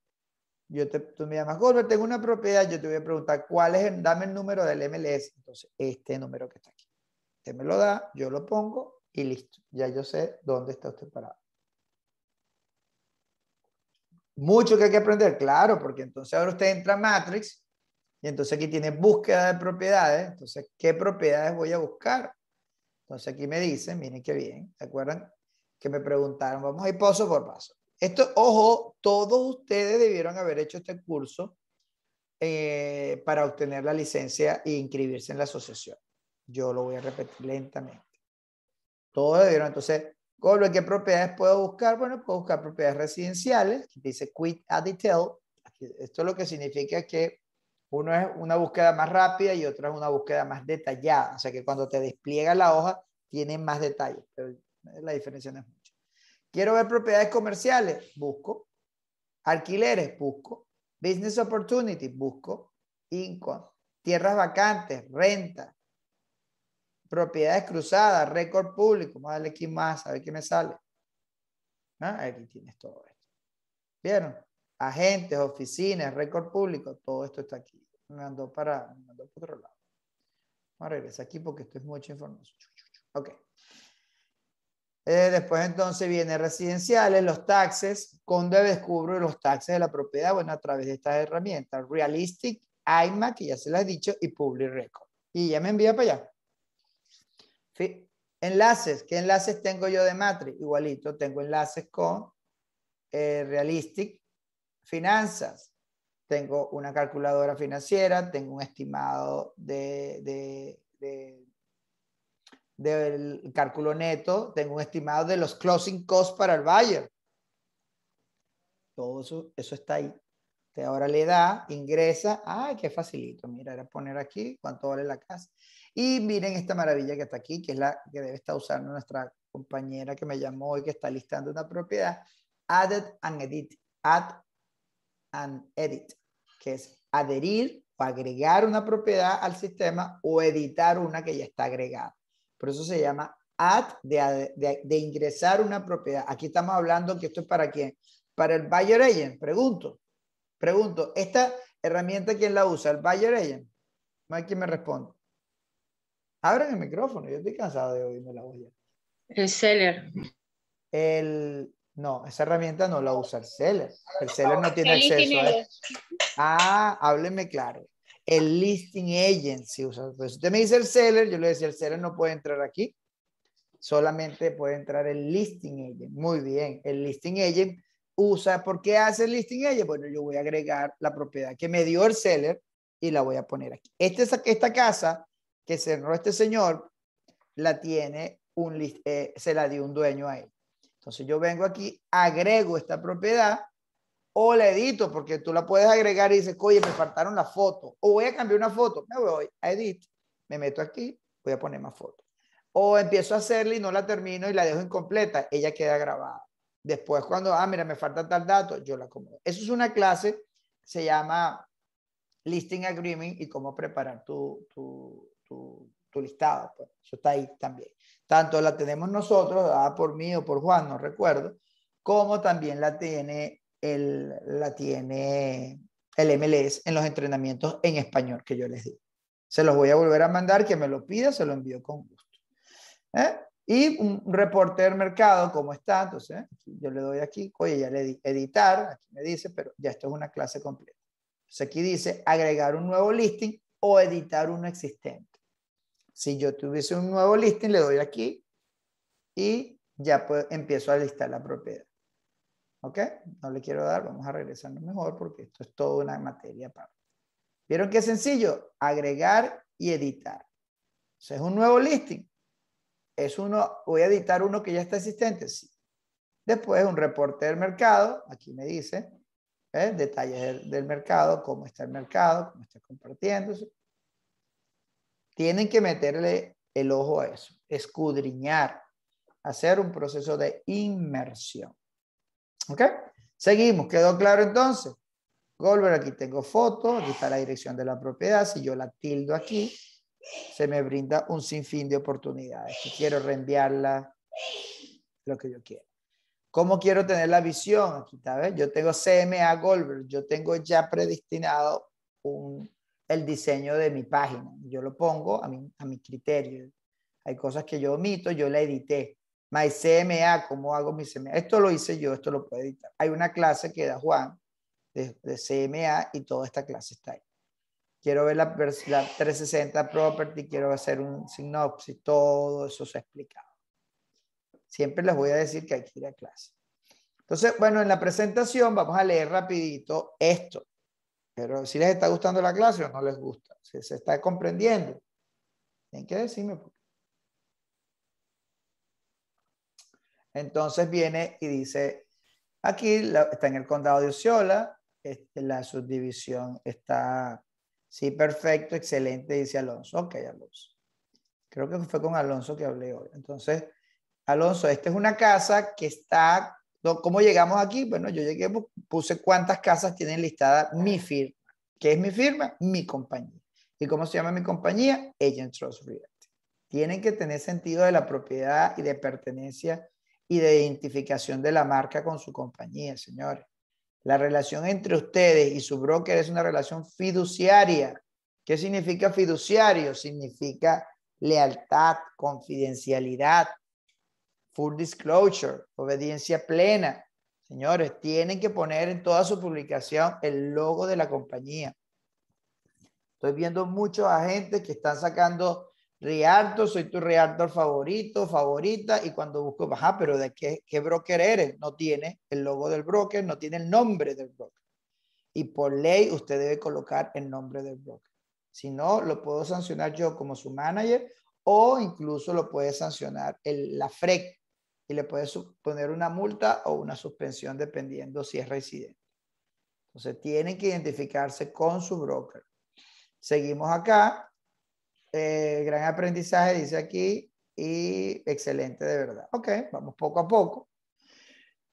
[SPEAKER 1] yo te, tú me llamas, Goldberg, tengo una propiedad, yo te voy a preguntar, ¿cuál es? dame el número del MLS. Entonces, este número que está aquí. Usted me lo da, yo lo pongo y listo. Ya yo sé dónde está usted parado. Mucho que hay que aprender, claro, porque entonces ahora usted entra a Matrix y entonces aquí tiene búsqueda de propiedades. Entonces, ¿qué propiedades voy a buscar? Entonces aquí me dicen, miren qué bien, ¿se acuerdan? Que me preguntaron, vamos a ir paso por paso. Esto, ojo, todos ustedes debieron haber hecho este curso eh, para obtener la licencia e inscribirse en la asociación. Yo lo voy a repetir lentamente. Todos debieron, entonces, ¿qué propiedades puedo buscar? Bueno, puedo buscar propiedades residenciales, dice quit a detail. Esto es lo que significa que uno es una búsqueda más rápida y otra es una búsqueda más detallada. O sea que cuando te despliega la hoja, tiene más detalles, pero la diferencia no es mucho. Quiero ver propiedades comerciales, busco. Alquileres, busco. Business opportunities, busco. Income, tierras vacantes, renta, propiedades cruzadas, récord público. Vamos a darle aquí más, a ver qué me sale. ¿Ah? Aquí tienes todo esto. ¿Vieron? agentes, oficinas, récord público, todo esto está aquí. Me mandó para, me otro lado. Vamos a regresar aquí porque esto es mucha información. Eh, después entonces viene residenciales, los taxes. con de descubro los taxes de la propiedad, bueno, a través de estas herramientas, Realistic, IMAC, que ya se las he dicho, y Public Record. Y ya me envía para allá. enlaces, ¿qué enlaces tengo yo de Matrix? Igualito, tengo enlaces con eh, Realistic, finanzas. Tengo una calculadora financiera, tengo un estimado de, de, del cálculo neto, tengo un estimado de los closing costs para el buyer. Todo eso, está ahí. Te ahora le da, ingresa, ¡ay, qué facilito! Mira, era poner aquí cuánto vale la casa. Y miren esta maravilla que está aquí, que es la que debe estar usando nuestra compañera que me llamó hoy, que está listando una propiedad. Added and edit. Add and edit, que es adherir o agregar una propiedad al sistema o editar una que ya está agregada. Por eso se llama add, de, ingresar una propiedad. Aquí estamos hablando que esto es para quién. Para el buyer agent, pregunto. Pregunto, ¿esta herramienta quién la usa? ¿El buyer agent? No hay quien me responda. Abran el micrófono, yo estoy cansado de oírme la voz El seller. El, no, esa herramienta no la usa el seller. El seller no tiene acceso a eso. Ah, hábleme claro. El listing agency usa. usted me dice el seller, yo le decía, el seller no puede entrar aquí. Solamente puede entrar el listing agent. Muy bien. El listing agent usa, ¿por qué hace el listing agent? Bueno, yo voy a agregar la propiedad que me dio el seller y la voy a poner aquí. Este, esta casa que cerró este señor, la tiene un, list, eh, se la dio un dueño a él. Entonces yo vengo aquí, agrego esta propiedad o la edito, porque tú la puedes agregar y dices, oye, me faltaron las fotos. O voy a cambiar una foto, me voy a edit, me meto aquí, voy a poner más fotos. O empiezo a hacerla y no la termino y la dejo incompleta, ella queda grabada. Después cuando, ah, mira, me falta tal dato, yo la acomodo. Eso es una clase, se llama Listing Agreement y cómo preparar tu tu listado, pues, eso está ahí también. Tanto la tenemos nosotros, dada ah, por mí o por Juan, no recuerdo, como también la tiene el, la tiene el MLS en los entrenamientos en español que yo les di. Se los voy a volver a mandar, que me lo pida, se lo envío con gusto. ¿Eh? Y un reporte mercado, ¿cómo está? Entonces, yo le doy aquí, oye, ya le di editar, aquí me dice, pero ya esto es una clase completa. Entonces aquí dice agregar un nuevo listing o editar uno existente. Si yo tuviese un nuevo listing, le doy aquí y ya empiezo a listar la propiedad. ¿Ok? No le quiero dar, vamos a regresarnos mejor porque esto es toda una materia aparte. ¿Vieron qué sencillo? Agregar y editar. O es un nuevo listing. Es uno, voy a editar uno que ya está existente, Después un reporte del mercado, aquí me dice, ¿eh? detalles del, del mercado, cómo está el mercado, cómo está compartiéndose, tienen que meterle el ojo a eso, escudriñar, hacer un proceso de inmersión. ¿Ok? Seguimos, ¿quedó claro entonces? Goldberg, aquí tengo foto, aquí está la dirección de la propiedad, si yo la tildo aquí, se me brinda un sinfín de oportunidades. Si quiero reenviarla, lo que yo quiero. ¿Cómo quiero tener la visión? Aquí está, Yo tengo CMA Goldberg, yo tengo ya predestinado un, el diseño de mi página. Yo lo pongo a mi, a mi criterio. Hay cosas que yo omito, yo la edité. My CMA, ¿cómo hago mi CMA? Esto lo hice yo, esto lo puedo editar. Hay una clase que da Juan de, CMA y toda esta clase está ahí. Quiero ver la, la 360 Property, quiero hacer un sinopsis, todo eso se ha explicado. Siempre les voy a decir que hay que ir a clase. Entonces, bueno, en la presentación vamos a leer rapidito esto. Pero si les está gustando la clase o no les gusta, si se está comprendiendo, tienen que decirme. Entonces viene y dice, aquí está en el condado de Osceola, este, la subdivisión está, sí, perfecto, excelente, dice Alonso. Ok, Alonso. Creo que fue con Alonso que hablé hoy. Entonces, Alonso, esta es una casa que está ¿Cómo llegamos aquí? Bueno, yo llegué, puse cuántas casas tienen listada mi firma. ¿Qué es mi firma? Mi compañía. ¿Y cómo se llama mi compañía? Agent Trust Realty. Tienen que tener sentido de la propiedad y de pertenencia y de identificación de la marca con su compañía, señores. La relación entre ustedes y su broker es una relación fiduciaria. ¿Qué significa fiduciario? Significa lealtad, confidencialidad, full disclosure, obediencia plena. Señores, tienen que poner en toda su publicación el logo de la compañía. Estoy viendo muchos agentes que están sacando Realtor, soy tu Realtor favorito, favorita, y cuando busco, baja, pero ¿de qué, broker eres? No tiene el logo del broker, no tiene el nombre del broker. Y por ley usted debe colocar el nombre del broker. Si no, lo puedo sancionar yo como su manager o incluso lo puede sancionar el, la FREC, y le puede poner una multa o una suspensión dependiendo si es residente. Entonces tiene que identificarse con su broker. Seguimos acá. Eh, gran aprendizaje dice aquí y excelente de verdad. Ok, vamos poco a poco.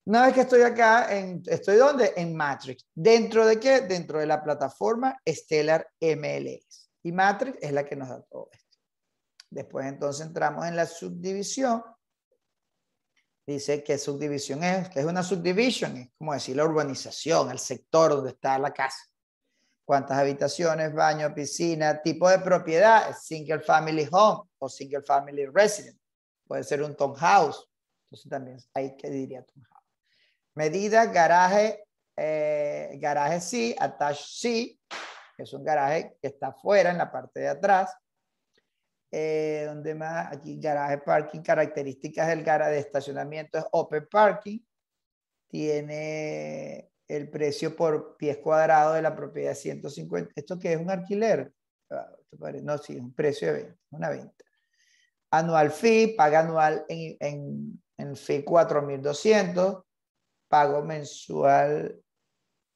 [SPEAKER 1] Una vez que estoy acá, en, ¿estoy dónde? En Matrix. ¿Dentro de qué? Dentro de la plataforma Stellar MLS. Y Matrix es la que nos da todo esto. Después entonces entramos en la subdivisión dice que subdivisión es, que es una subdivisión, es como decir la urbanización, el sector donde está la casa. Cuántas habitaciones, baño, piscina, tipo de propiedad, single family home o single family resident Puede ser un townhouse. Entonces también hay que diría townhouse. Medida, garaje, eh, garaje sí, attached sí, que es un garaje que está afuera en la parte de atrás. Eh, donde más? Aquí garaje parking, características del garaje de estacionamiento es open parking. Tiene el precio por pies cuadrados de la propiedad 150. ¿Esto que es un alquiler? Ah, no, sí, es un precio de venta, una venta. Anual fee, paga anual en, fee 4.200, pago mensual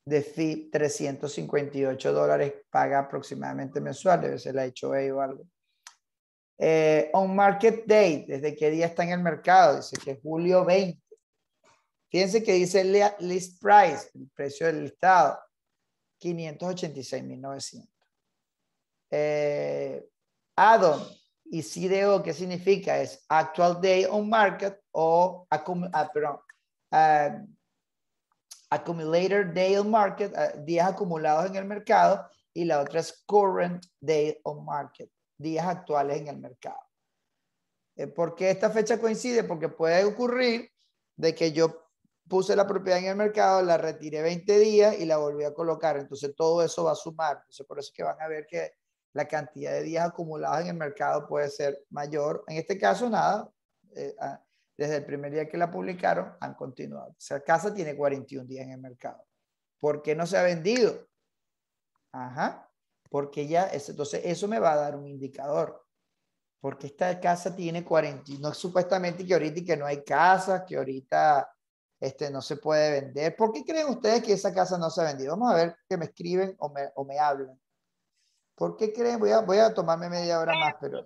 [SPEAKER 1] de fee 358 dólares, paga aproximadamente mensual, debe ser la HOA e o algo. Eh, on market Day, ¿desde qué día está en el mercado? Dice que julio 20. Fíjense que dice list price, el precio del listado, 586.900. Eh, add-on y CDO, ¿qué significa? Es actual day on market o ah, eh, accumulator day on market, eh, días acumulados en el mercado, y la otra es current day on market días actuales en el mercado. Eh, ¿Por qué esta fecha coincide? Porque puede ocurrir de que yo puse la propiedad en el mercado, la retiré 20 días y la volví a colocar. Entonces todo eso va a sumar. por eso es que van a ver que la cantidad de días acumulados en el mercado puede ser mayor. En este caso, nada. Eh, ah, desde el primer día que la publicaron, han continuado. O sea, casa tiene 41 días en el mercado. ¿Por qué no se ha vendido? Ajá porque ya, entonces eso me va a dar un indicador, porque esta casa tiene 40, no supuestamente que ahorita que no hay casa, que ahorita este, no se puede vender. ¿Por qué creen ustedes que esa casa no se ha vendido? Vamos a ver que me escriben o me, o me hablan. ¿Por qué creen? Voy a, voy a tomarme media hora más, pero...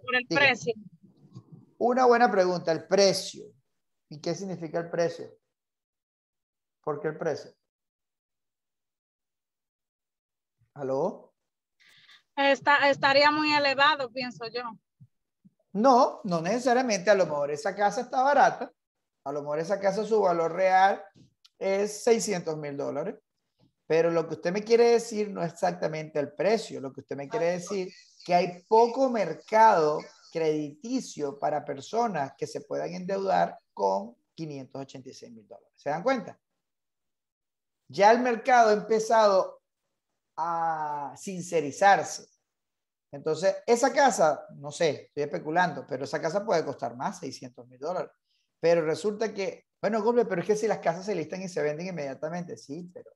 [SPEAKER 1] Una buena pregunta, el precio. ¿Y qué significa el precio? ¿Por qué el precio? ¿Aló? Está, estaría muy elevado, pienso yo. No, no necesariamente. A lo mejor esa casa está barata. A lo mejor esa casa, su valor real es 600 mil dólares. Pero lo que usted me quiere decir no es exactamente el precio. Lo que usted me quiere decir que hay poco mercado crediticio para personas que se puedan endeudar con 586 mil dólares. ¿Se dan cuenta? Ya el mercado ha empezado a sincerizarse. Entonces, esa casa, no sé, estoy especulando, pero esa casa puede costar más, 600 mil dólares. Pero resulta que, bueno, Google, pero es que si las casas se listan y se venden inmediatamente, sí, pero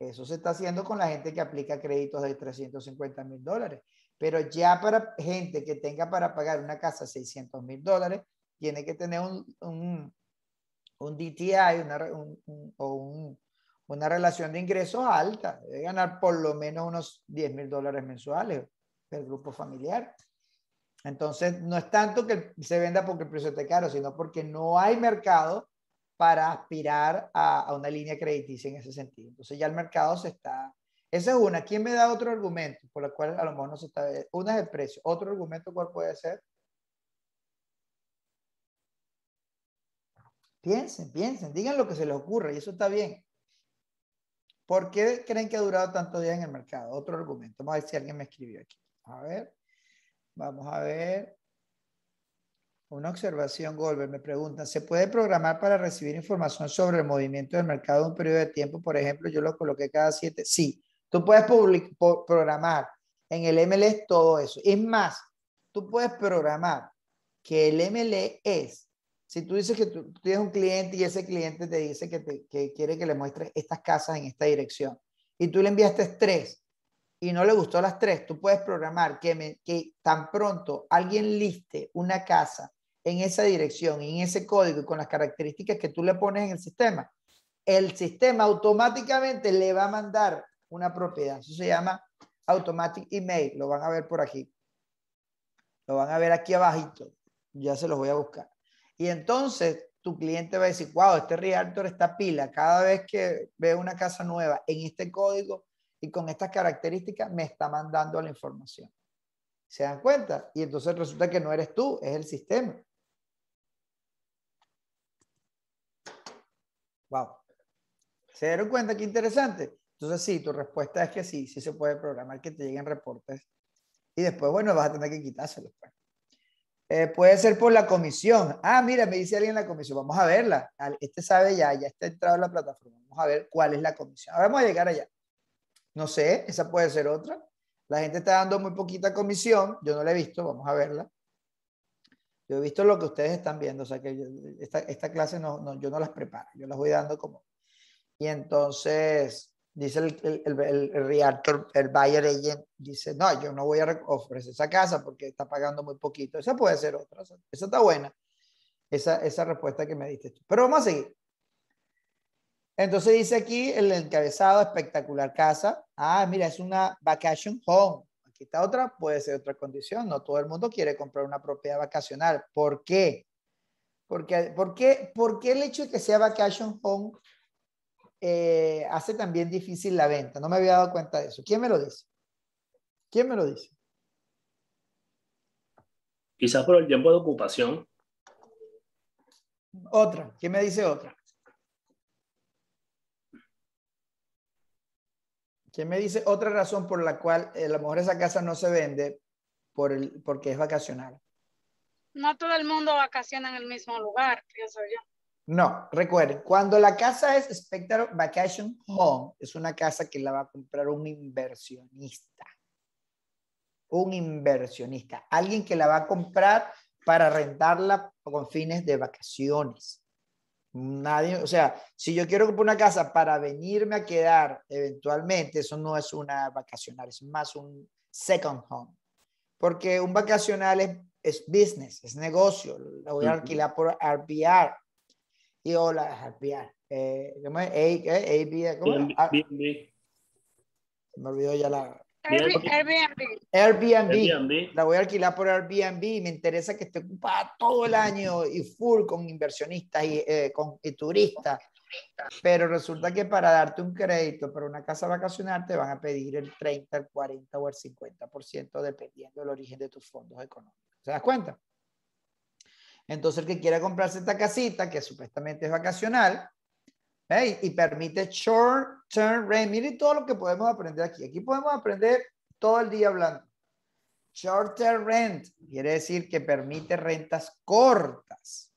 [SPEAKER 1] eso se está haciendo con la gente que aplica créditos de 350 mil dólares. Pero ya para gente que tenga para pagar una casa 600 mil dólares, tiene que tener un, un, un DTI o un una relación de ingresos alta, debe ganar por lo menos unos 10 mil dólares mensuales del grupo familiar. Entonces, no es tanto que se venda porque el precio esté caro, sino porque no hay mercado para aspirar a, una línea crediticia en ese sentido. Entonces, ya el mercado se está... Esa es una. ¿Quién me da otro argumento por lo cual a lo mejor no se está... Una es el precio. ¿Otro argumento cuál puede ser? Piensen, piensen, digan lo que se les ocurra y eso está bien. ¿Por qué creen que ha durado tanto día en el mercado? Otro argumento. Vamos a ver si alguien me escribió aquí. A ver. Vamos a ver. Una observación, Golver. Me preguntan, ¿se puede programar para recibir información sobre el movimiento del mercado en un periodo de tiempo? Por ejemplo, yo lo coloqué cada siete. Sí, tú puedes programar en el MLS e todo eso. Es más, tú puedes programar que el ML e es si tú dices que tú, tienes un cliente y ese cliente te dice que, quiere que le muestres estas casas en esta dirección y tú le enviaste tres y no le gustó las tres, tú puedes programar que, tan pronto alguien liste una casa en esa dirección, en ese código y con las características que tú le pones en el sistema, el sistema automáticamente le va a mandar una propiedad. Eso se llama automatic email. Lo van a ver por aquí. Lo van a ver aquí abajito. Ya se los voy a buscar. Y entonces tu cliente va a decir, wow, este realtor está pila. Cada vez que ve una casa nueva en este código y con estas características, me está mandando la información. ¿Se dan cuenta? Y entonces resulta que no eres tú, es el sistema. Wow. ¿Se dieron cuenta qué interesante? Entonces sí, tu respuesta es que sí, sí se puede programar que te lleguen reportes. Y después, bueno, vas a tener que quitárselos. Pues. Eh, puede ser por la comisión. Ah, mira, me dice alguien la comisión. Vamos a verla. Este sabe ya, ya está entrado en la plataforma. Vamos a ver cuál es la comisión. Ahora vamos a llegar allá. No sé, esa puede ser otra. La gente está dando muy poquita comisión. Yo no la he visto. Vamos a verla. Yo he visto lo que ustedes están viendo. O sea, que esta, clase no, yo no las preparo. Yo las voy dando como. Y entonces, dice el, el, el, realtor, buyer agent, dice, no, yo no voy a ofrecer esa casa porque está pagando muy poquito. Esa puede ser otra, esa está buena, esa, respuesta que me diste tú. Pero vamos a seguir. Entonces dice aquí el encabezado, espectacular casa. Ah, mira, es una vacation home. Aquí está otra, puede ser otra condición. No todo el mundo quiere comprar una propiedad vacacional. ¿Por Porque, ¿por, qué, ¿Por qué el hecho de que sea vacation home eh, hace también difícil la venta. No me había dado cuenta de eso. ¿Quién me lo dice? ¿Quién me lo dice? Quizás por el tiempo de ocupación. Otra. ¿Quién me dice otra? ¿Quién me dice otra razón por la cual eh, a lo mejor esa casa no se vende por porque es vacacional? No todo el mundo vacaciona en el mismo lugar, pienso yo. No, recuerden, cuando la casa es Spectrum Vacation Home, es una casa que la va a comprar un inversionista. Un inversionista, alguien que la va a comprar para rentarla con fines de vacaciones. Nadie, o sea, si yo quiero comprar una casa para venirme a quedar eventualmente, eso no es una vacacional, es más un second home. Porque un vacacional es, business, es negocio, lo voy a alquilar por RBR y hola, Javier. Eh, ¿Cómo es? A, ah, Me olvidó ya la... Airbnb. Airbnb. La voy a alquilar por Airbnb. Me interesa que esté ocupada todo el año y full con inversionistas y, eh, con, turistas. Pero resulta que para darte un crédito para una casa vacacional te van a pedir el 30, el 40 o el 50%, dependiendo del origen de tus fondos económicos. ¿Se das cuenta? Entonces, el que quiera comprarse esta casita, que supuestamente es vacacional, y, permite short term rent, miren todo lo que podemos aprender aquí. Aquí podemos aprender todo el día hablando. Short term rent quiere decir que permite rentas cortas.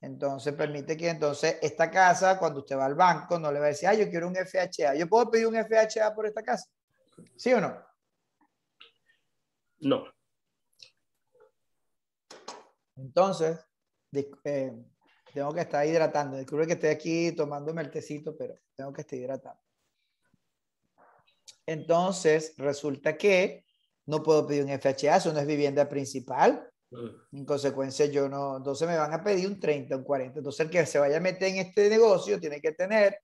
[SPEAKER 1] Entonces, permite que entonces esta casa, cuando usted va al banco, no le va a decir, ah, yo quiero un FHA. ¿Yo puedo pedir un FHA por esta casa? ¿Sí o no? No. Entonces, eh, tengo que estar hidratando. Disculpe que estoy aquí tomando el tecito, pero tengo que estar hidratando. Entonces, resulta que no puedo pedir un FHA, eso no es vivienda principal. En consecuencia, yo no, entonces me van a pedir un 30, un 40. Entonces, el que se vaya a meter en este negocio tiene que tener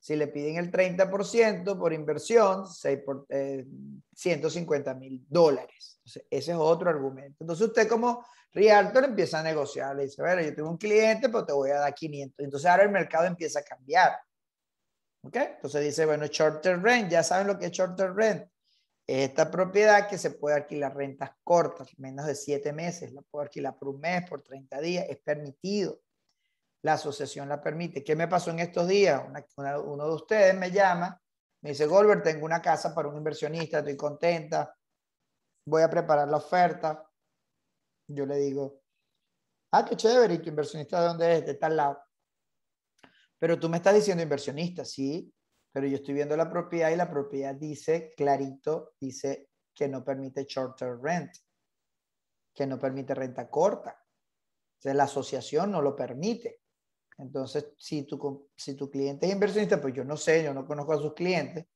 [SPEAKER 1] si le piden el 30% por inversión, 6 por, 150 eh, mil dólares. ese es otro argumento. Entonces, usted como realtor empieza a negociar. Le dice, bueno, yo tengo un cliente, pero pues te voy a dar 500. Entonces, ahora el mercado empieza a cambiar. ¿Ok? Entonces, dice, bueno, short-term rent. Ya saben lo que es short-term rent. Es esta propiedad que se puede alquilar rentas cortas, menos de 7 meses. La puedo alquilar por un mes, por 30 días. Es permitido la asociación la permite. ¿Qué me pasó en estos días? uno de ustedes me llama, me dice, Goldberg, tengo una casa para un inversionista, estoy contenta, voy a preparar la oferta. Yo le digo, ah, qué chévere, ¿y tu inversionista de dónde es? De tal lado. Pero tú me estás diciendo inversionista, sí, pero yo estoy viendo la propiedad y la propiedad dice clarito, dice que no permite short-term rent, que no permite renta corta. O la asociación no lo permite. Entonces, si tu, si tu cliente es inversionista, pues yo no sé, yo no conozco a sus clientes,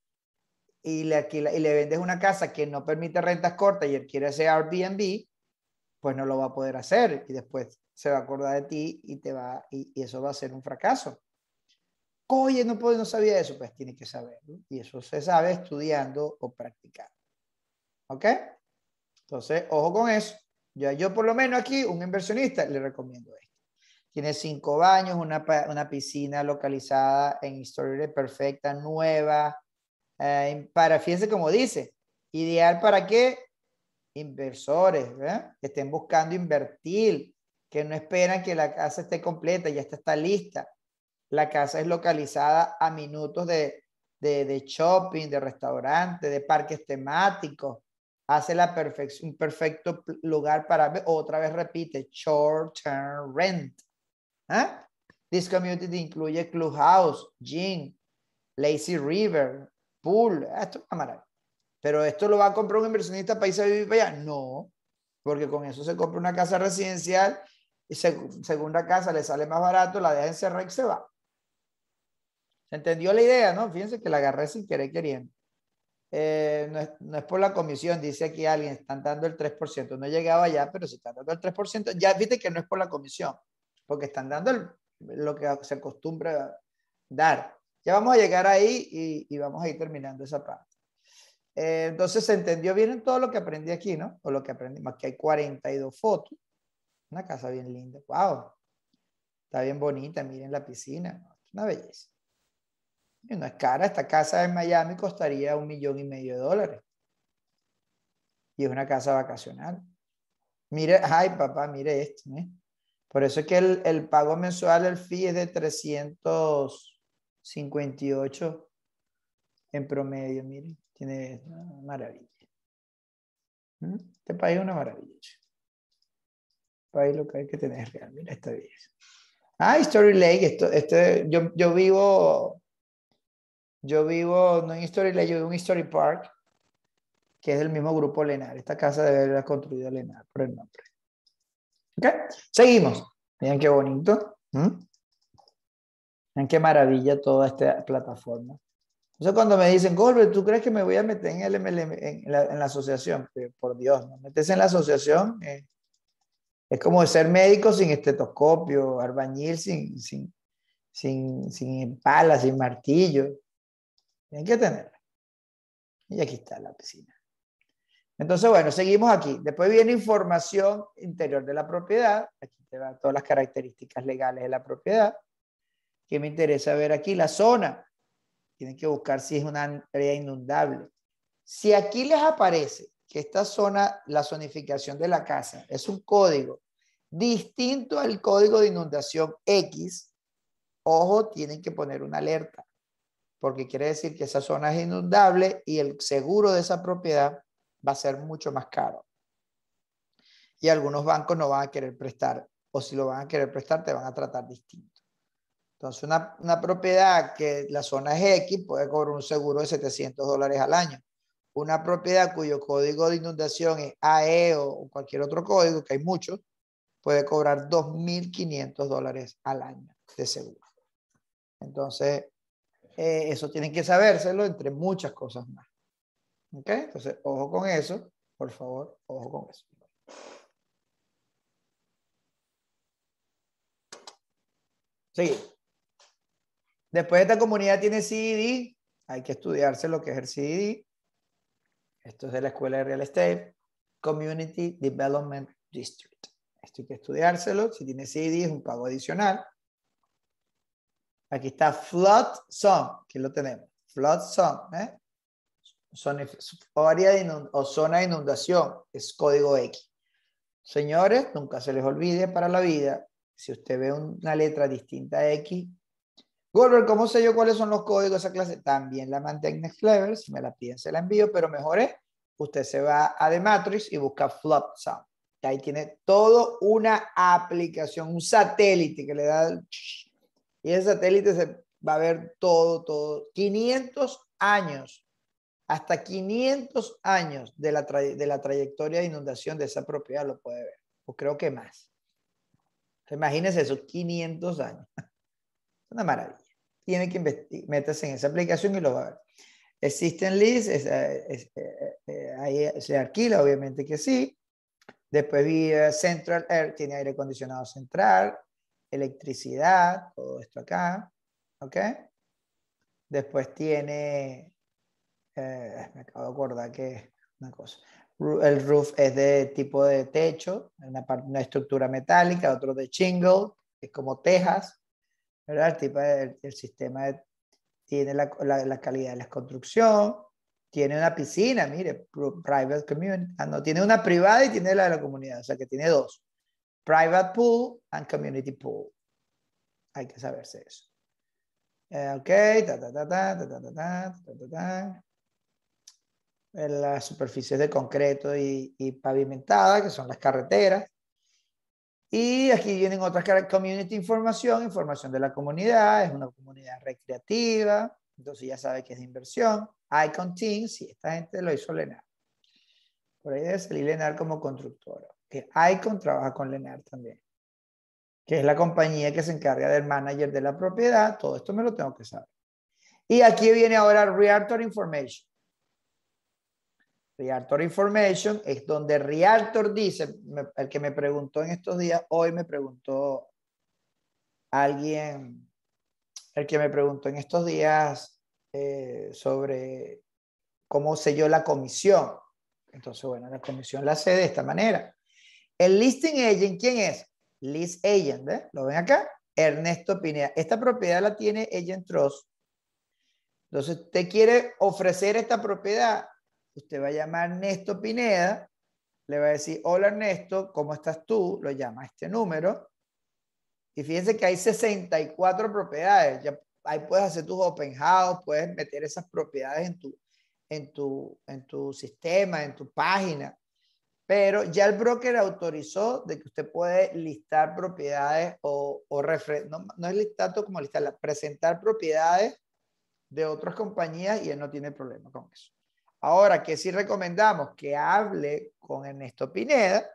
[SPEAKER 1] y le, y le vendes una casa que no permite rentas cortas y él quiere hacer Airbnb, pues no lo va a poder hacer y después se va a acordar de ti y, te va, y, eso va a ser un fracaso. Oye, no, no sabía eso, pues tiene que saberlo. Y eso se sabe estudiando o practicando. ¿Ok? Entonces, ojo con eso. Ya yo por lo menos aquí, un inversionista, le recomiendo eso. Tiene cinco baños, una, una piscina localizada en Historia perfecta, nueva. Eh, para, fíjense como dice, ideal para qué? Inversores, que estén buscando invertir, que no esperan que la casa esté completa, ya está, está lista. La casa es localizada a minutos de, de, shopping, de restaurante, de parques temáticos. Hace la un perfecto lugar para, otra vez repite, short term rent. ¿Ah? This community incluye clubhouse, gin, lazy river, pool. Ah, esto es una Pero esto lo va a comprar un inversionista para irse a vivir para allá. No, porque con eso se compra una casa residencial y segunda casa le sale más barato, la deja encerrar y se va. ¿Se entendió la idea, no? Fíjense que la agarré sin querer queriendo. Eh, no, es, por la comisión, dice aquí alguien, están dando el 3%. No llegaba allá, pero si están dando el 3%, ya viste que no es por la comisión que están dando lo que se acostumbra dar. Ya vamos a llegar ahí y, vamos a ir terminando esa parte. Eh, entonces se entendió bien todo lo que aprendí aquí, ¿no? O lo que aprendimos. que hay 42 fotos. Una casa bien linda. ¡Wow! Está bien bonita. Miren la piscina. Una belleza. no es cara. Esta casa en Miami costaría un millón y medio de dólares. Y es una casa vacacional. Mire, ay papá, mire esto. ¿eh? Por eso es que el, pago mensual, el fee es de 358 en promedio, miren, tiene una maravilla. ¿Mm? Este país es una maravilla. Este país lo que hay que tener real, mira esta vez. Ah, Story Lake, esto, este, yo, vivo, yo vivo, no en Story Lake, yo vivo en Story Park, que es del mismo grupo Lenar. Esta casa debe haberla construido Lenar por el nombre. ¿Okay? Seguimos. Miren qué bonito. qué maravilla toda esta plataforma. Entonces cuando me dicen, Golbe, ¿tú crees que me voy a meter en el en, la, asociación? Por Dios, ¿no? metes en la asociación eh, es como ser médico sin estetoscopio, arbañil sin, sin, sin, pala, sin martillo. Tienen que tener. Y aquí está la piscina. Entonces, bueno, seguimos aquí. Después viene información interior de la propiedad. Aquí te van todas las características legales de la propiedad. ¿Qué me interesa ver aquí? La zona. Tienen que buscar si es una área inundable. Si aquí les aparece que esta zona, la zonificación de la casa, es un código distinto al código de inundación X, ojo, tienen que poner una alerta, porque quiere decir que esa zona es inundable y el seguro de esa propiedad va a ser mucho más caro. Y algunos bancos no van a querer prestar, o si lo van a querer prestar, te van a tratar distinto. Entonces, una, una propiedad que la zona es X puede cobrar un seguro de 700 dólares al año. Una propiedad cuyo código de inundación es AE o cualquier otro código, que hay muchos, puede cobrar 2.500 dólares al año de seguro. Entonces, eh, eso tienen que sabérselo entre muchas cosas más. ¿Ok? Entonces, ojo con eso, por favor, ojo con eso. Sí. Después esta comunidad tiene CD. hay que estudiarse lo que es el Esto es de la Escuela de Real Estate, Community Development District. Esto hay que estudiárselo. Si tiene CID es un pago adicional. Aquí está Flood Zone, aquí lo tenemos. Flood Zone, ¿eh? zona, de zona inundación, es código X. Señores, nunca se les olvide para la vida, si usted ve una letra distinta a X, Goldberg, ¿cómo sé yo cuáles son los códigos de esa clase? También la mandé en Next Level, si me la piden se la envío, pero mejor es, usted se va a The Matrix y busca Flop Sound. ahí tiene toda una aplicación, un satélite que le da... Y ese satélite se va a ver todo, todo. 500 años hasta 500 años de la, trayectoria de inundación de esa propiedad lo puede ver, o creo que más. Imagínense eso, 500 años. Es una maravilla. Tiene que meterse en esa aplicación y lo va a ver. Existen leads, es, eh, eh, eh, ahí se alquila, obviamente que sí. Después vi Central Air, tiene aire acondicionado central, electricidad, todo esto acá. ¿Ok? Después tiene me acabo de acordar que una cosa. El roof es de tipo de techo, una, una estructura metálica, otro de shingle, es como tejas, El, tipo sistema tiene la, calidad de la construcción, tiene una piscina, mire, private community, no, tiene una privada y tiene la de la comunidad, o sea que tiene dos, private pool and community pool. Hay que saberse eso. ok, ta ta ta ta ta ta ta ta. ta las superficies de concreto y, pavimentada, que son las carreteras. Y aquí vienen otras community información, información de la comunidad, es una comunidad recreativa, entonces ya sabe que es de inversión. Icon Team, si esta gente lo hizo Lenar. Por ahí debe salir Lenar como constructora, que Icon trabaja con Lenar también, que es la compañía que se encarga del manager de la propiedad, todo esto me lo tengo que saber. Y aquí viene ahora Reactor Information. Realtor Information es donde Realtor dice, el que me preguntó en estos días, hoy me preguntó alguien, el que me preguntó en estos días eh, sobre cómo selló la comisión. Entonces, bueno, la comisión la hace de esta manera. El listing agent, ¿quién es? List agent, ¿eh? ¿lo ven acá? Ernesto Pineda. Esta propiedad la tiene Agent Trust. Entonces, usted quiere ofrecer esta propiedad usted va a llamar a Ernesto Pineda, le va a decir, hola Ernesto, ¿cómo estás tú? Lo llama a este número. Y fíjense que hay 64 propiedades. Ya, ahí puedes hacer tus open house, puedes meter esas propiedades en tu, en tu, en tu sistema, en tu página. Pero ya el broker autorizó de que usted puede listar propiedades o, no, es como listar, presentar propiedades de otras compañías y él no tiene problema con eso. Ahora, que sí recomendamos que hable con Ernesto Pineda,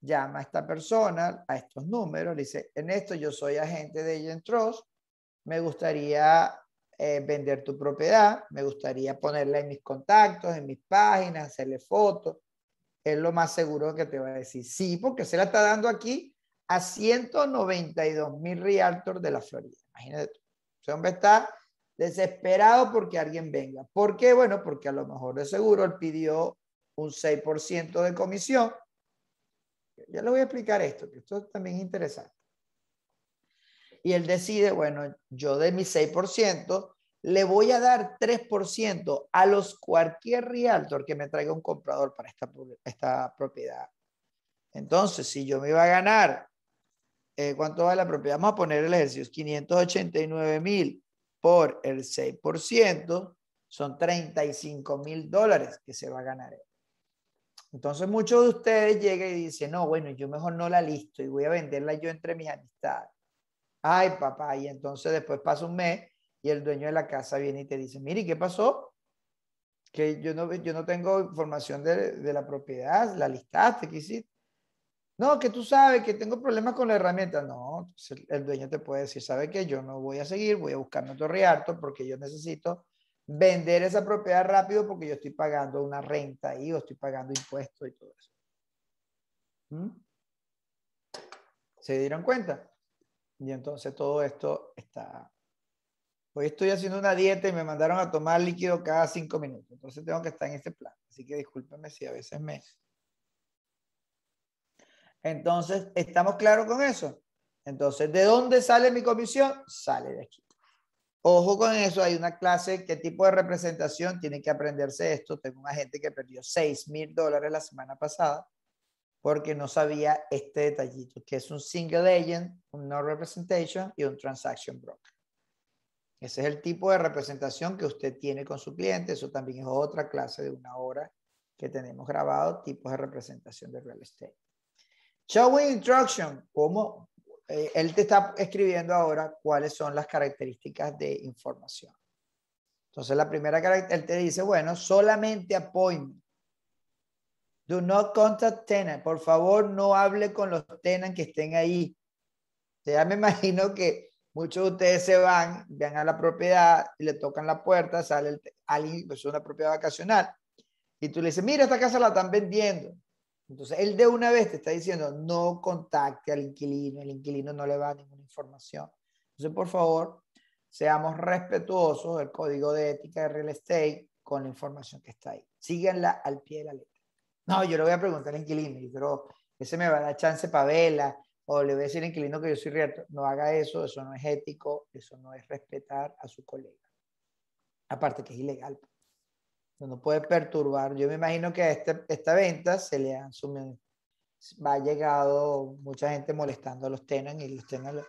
[SPEAKER 1] llama a esta persona, a estos números, le dice, Ernesto, yo soy agente de Gentros, me gustaría eh, vender tu propiedad, me gustaría ponerla en mis contactos, en mis páginas, hacerle fotos. Es lo más seguro que te va a decir sí, porque se la está dando aquí a 192 mil realtors de la Florida. Imagínate tú. Ese hombre está desesperado porque alguien venga. ¿Por qué? Bueno, porque a lo mejor de seguro él pidió un 6% de comisión. Ya le voy a explicar esto, que esto también es interesante. Y él decide, bueno, yo de mi 6% le voy a dar 3% a los cualquier realtor que me traiga un comprador para esta, esta propiedad. Entonces, si yo me iba a ganar, eh, ¿cuánto vale la propiedad? Vamos a poner el ejercicio, 589 mil el 6%, son 35 mil dólares que se va a ganar. Entonces muchos de ustedes llegan y dicen, no, bueno, yo mejor no la listo y voy a venderla yo entre mis amistades. Ay, papá, y entonces después pasa un mes y el dueño de la casa viene y te dice, mire, ¿qué pasó? Que yo no, yo no tengo información de, de la propiedad, la listaste, ¿qué hiciste? No, que tú sabes que tengo problemas con la herramienta. No, pues, el dueño te puede decir, ¿sabe qué? Yo no voy a seguir, voy a buscarme otro rearto porque yo necesito vender esa propiedad rápido porque yo estoy pagando una renta ahí o estoy pagando impuestos y todo eso. ¿Mm? ¿Se dieron cuenta? Y entonces todo esto está... Hoy estoy haciendo una dieta y me mandaron a tomar líquido cada cinco minutos. Entonces tengo que estar en este plan. Así que discúlpeme si a veces me entonces, ¿estamos claros con eso? Entonces, ¿de dónde sale mi comisión? Sale de aquí. Ojo con eso, hay una clase, ¿qué tipo de representación? tiene que aprenderse esto. Tengo un agente que perdió 6 mil dólares la semana pasada porque no sabía este detallito, que es un single agent, un no representation y un transaction broker. Ese es el tipo de representación que usted tiene con su cliente. Eso también es otra clase de una hora que tenemos grabado, tipos de representación de real estate. Showing instruction, como eh, él te está escribiendo ahora cuáles son las características de información. Entonces la primera característica, él te dice, bueno, solamente appointment. Do not contact tenant. Por favor, no hable con los tenants que estén ahí. sea, ya me imagino que muchos de ustedes se van, van a la propiedad y le tocan la puerta, sale el, alguien, es pues, una propiedad vacacional. Y tú le dices, mira, esta casa la están vendiendo. Entonces, él de una vez te está diciendo, no contacte al inquilino, el inquilino no le va a ninguna información. Entonces, por favor, seamos respetuosos del código de ética de real estate con la información que está ahí. Síganla al pie de la letra. No, yo le voy a preguntar al inquilino, pero ese me va a dar chance para vela, o le voy a decir al inquilino que yo soy reto. No haga eso, eso no es ético, eso no es respetar a su colega. Aparte que es ilegal. Pues no puede perturbar. Yo me imagino que a este, esta venta se le han va ha llegado mucha gente molestando a los Tenan y los Tenan.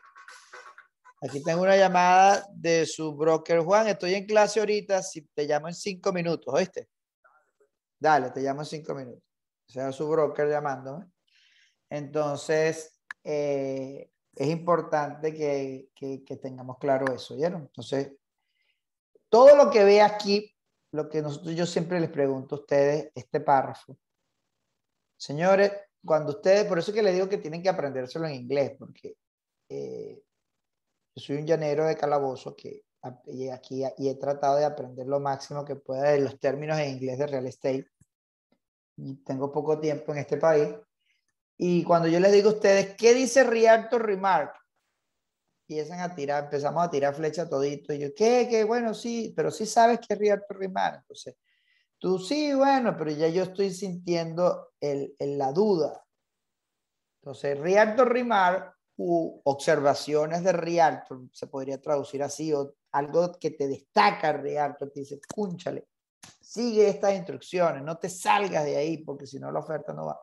[SPEAKER 1] Aquí tengo una llamada de su broker Juan. Estoy en clase ahorita. Si te llamo en cinco minutos, ¿oíste? Dale, te llamo en cinco minutos. O sea, su broker llamándome. Entonces, eh, es importante que, que tengamos claro eso, ¿vieron? Entonces, todo lo que ve aquí lo que nosotros, yo siempre les pregunto a ustedes, este párrafo. Señores, cuando ustedes, por eso que les digo que tienen que aprendérselo en inglés, porque eh, yo soy un llanero de calabozo que aquí y he tratado de aprender lo máximo que pueda de los términos en inglés de real estate. Y tengo poco tiempo en este país. Y cuando yo les digo a ustedes, ¿qué dice Reactor Remark? empiezan a tirar, empezamos a tirar flecha todito. Y yo, ¿qué? ¿Qué? Bueno, sí, pero sí sabes que es Rialto Rimar. Entonces, tú sí, bueno, pero ya yo estoy sintiendo el, la duda. Entonces, Rialto Rimar u observaciones de Rialto, se podría traducir así, o algo que te destaca Rialto, te dice, cúnchale, sigue estas instrucciones, no te salgas de ahí, porque si no la oferta no va.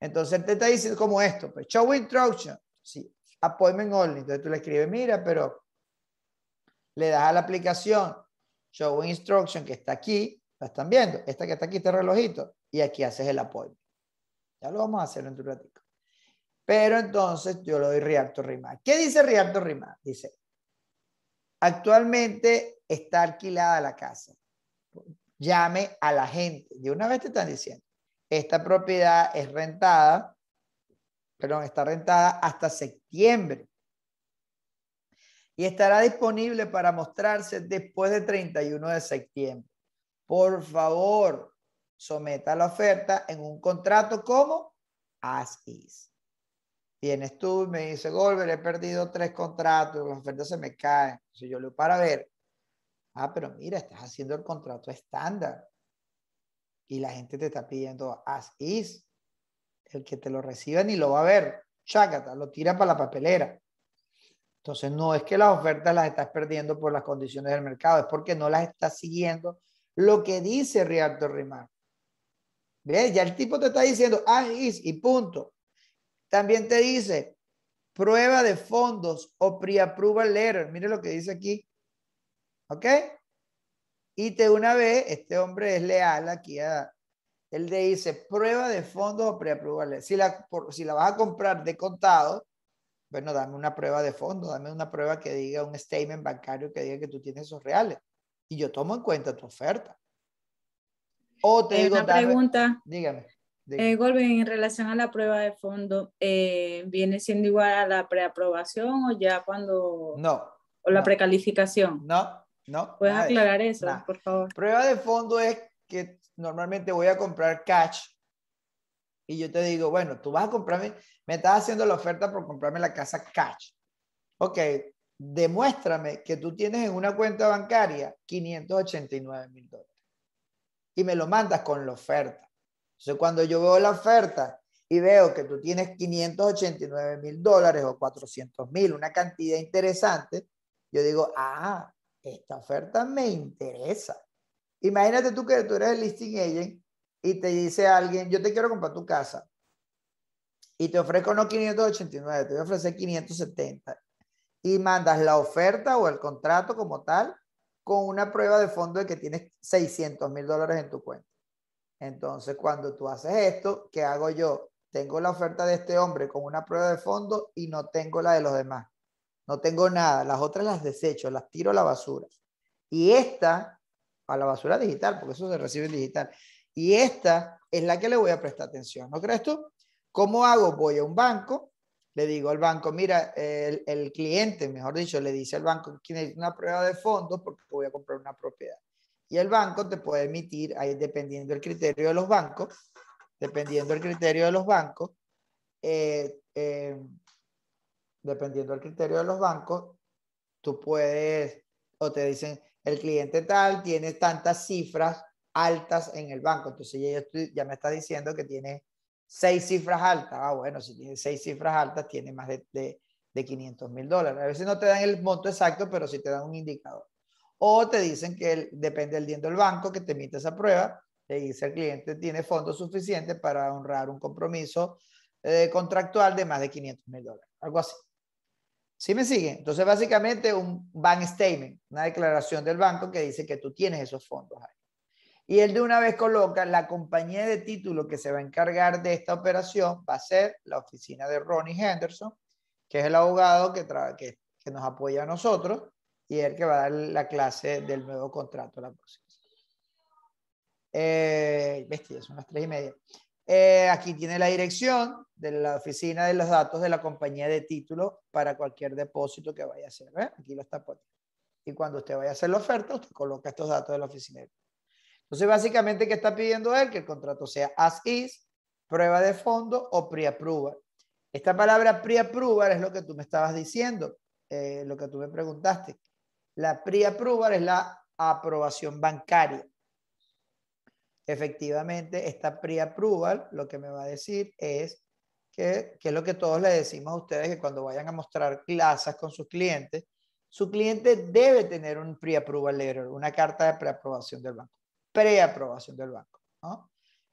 [SPEAKER 1] Entonces, te está diciendo como esto, pues, show introduction Sí, appointment only. Entonces tú le escribes, mira, pero le das a la aplicación show instruction que está aquí, la están viendo, esta que está aquí, este relojito, y aquí haces el apoyo, Ya lo vamos a hacer en tu platico, Pero entonces yo le doy React Rimar. ¿Qué dice React Remar? Dice, actualmente está alquilada la casa. Llame a la gente. De una vez te están diciendo, esta propiedad es rentada perdón, está rentada hasta septiembre y estará disponible para mostrarse después del 31 de septiembre. Por favor, someta la oferta en un contrato como as is. Vienes tú me dice, Golver, he perdido tres contratos, las ofertas se me caen. Entonces yo leo para ver. Ah, pero mira, estás haciendo el contrato estándar. Y la gente te está pidiendo as is el que te lo reciba ni lo va a ver. Chácata, lo tira para la papelera. Entonces, no es que las ofertas las estás perdiendo por las condiciones del mercado, es porque no las estás siguiendo lo que dice Rialto Rimar. ve Ya el tipo te está diciendo, ah, y punto. También te dice, prueba de fondos o pre-approval letter. Mire lo que dice aquí. ¿Ok? Y te una vez, este hombre es leal aquí a, él le dice prueba de fondo o preaprobable. Si la, si la vas a comprar de contado, bueno, dame una prueba de fondo, dame una prueba que diga un statement bancario que diga que tú tienes esos reales. Y yo tomo en cuenta tu oferta. O te digo, una pregunta. Dígame. Eh, en relación a la prueba de fondo, eh, ¿viene siendo igual a la preaprobación o ya cuando... No. O la precalificación. No, no. ¿Puedes aclarar eso, por favor? Prueba de fondo es que normalmente voy a comprar cash y yo te digo, bueno, tú vas a comprarme, me estás haciendo la oferta por comprarme la casa cash. Ok, demuéstrame que tú tienes en una cuenta bancaria 589 mil dólares y me lo mandas con la oferta. Entonces, cuando yo veo la oferta y veo que tú tienes 589 mil dólares o 400 mil, una cantidad interesante, yo digo, ah, esta oferta me interesa. Imagínate tú que tú eres el listing agent y te dice alguien, yo te quiero comprar tu casa. Y te ofrezco no 589, te voy a ofrecer 570. Y mandas la oferta o el contrato como tal con una prueba de fondo de que tienes 600 mil dólares en tu cuenta. Entonces, cuando tú haces esto, ¿qué hago yo? Tengo la oferta de este hombre con una prueba de fondo y no tengo la de los demás. No tengo nada. Las otras las desecho, las tiro a la basura. Y esta a la basura digital, porque eso se recibe en digital. Y esta es la que le voy a prestar atención, ¿no crees tú? ¿Cómo hago? Voy a un banco, le digo al banco, mira, el, cliente, mejor dicho, le dice al banco que tiene una prueba de fondos porque voy a comprar una propiedad. Y el banco te puede emitir, ahí dependiendo del criterio de los bancos, dependiendo del criterio de los bancos, eh, eh, dependiendo del criterio de los bancos, tú puedes, o te dicen, el cliente tal tiene tantas cifras altas en el banco. Entonces ya, ya me está diciendo que tiene seis cifras altas. Ah, bueno, si tiene seis cifras altas, tiene más de, 500 mil dólares. A veces no te dan el monto exacto, pero sí te dan un indicador. O te dicen que depende del del banco que te emite esa prueba, te dice el cliente tiene fondos suficientes para honrar un compromiso eh, contractual de más de 500 mil dólares. Algo así. ¿Sí me sigue? Entonces, básicamente un bank statement, una declaración del banco que dice que tú tienes esos fondos ahí. Y él de una vez coloca la compañía de título que se va a encargar de esta operación, va a ser la oficina de Ronnie Henderson, que es el abogado que, que, nos apoya a nosotros y él que va a dar la clase del nuevo contrato la próxima. Eh, son las tres y media. Eh, aquí tiene la dirección de la oficina de los datos de la compañía de título para cualquier depósito que vaya a hacer. ¿eh? Aquí lo está poniendo. Y cuando usted vaya a hacer la oferta, usted coloca estos datos de la oficina. Entonces, básicamente, ¿qué está pidiendo él? Que el contrato sea as is, prueba de fondo o pre-approval. Esta palabra pre-approval es lo que tú me estabas diciendo, eh, lo que tú me preguntaste. La pre-approval es la aprobación bancaria. Efectivamente, esta pre-approval lo que me va a decir es que, es lo que todos le decimos a ustedes que cuando vayan a mostrar clases con sus clientes, su cliente debe tener un pre-approval letter, una carta de preaprobación del banco, preaprobación del banco.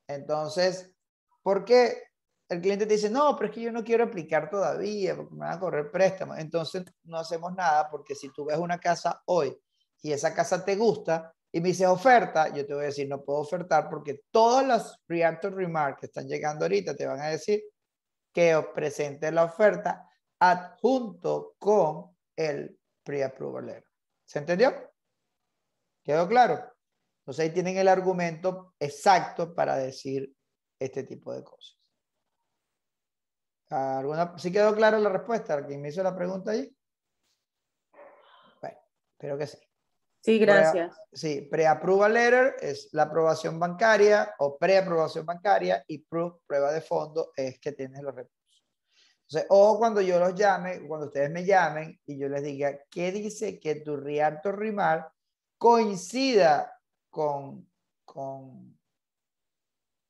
[SPEAKER 1] Entonces, ¿por qué el cliente te dice, no, pero es que yo no quiero aplicar todavía porque me van a correr préstamos? Entonces, no hacemos nada porque si tú ves una casa hoy y esa casa te gusta, y me dice oferta, yo te voy a decir no puedo ofertar porque todas las Reactor remarks que están llegando ahorita te van a decir que os presente la oferta adjunto con el pre-approval ¿Se entendió? ¿Quedó claro? Entonces ahí tienen el argumento exacto para decir este tipo de cosas. ¿Sí quedó claro la respuesta? alguien me hizo la pregunta ahí? Bueno, espero que sí. Sí, gracias. sí, pre-approval letter es la aprobación bancaria o pre-aprobación bancaria y prueba de fondo, es que tienes los recursos. Entonces, o cuando yo los llame, cuando ustedes me llamen y yo les diga, ¿qué dice que tu rialto rimar coincida con,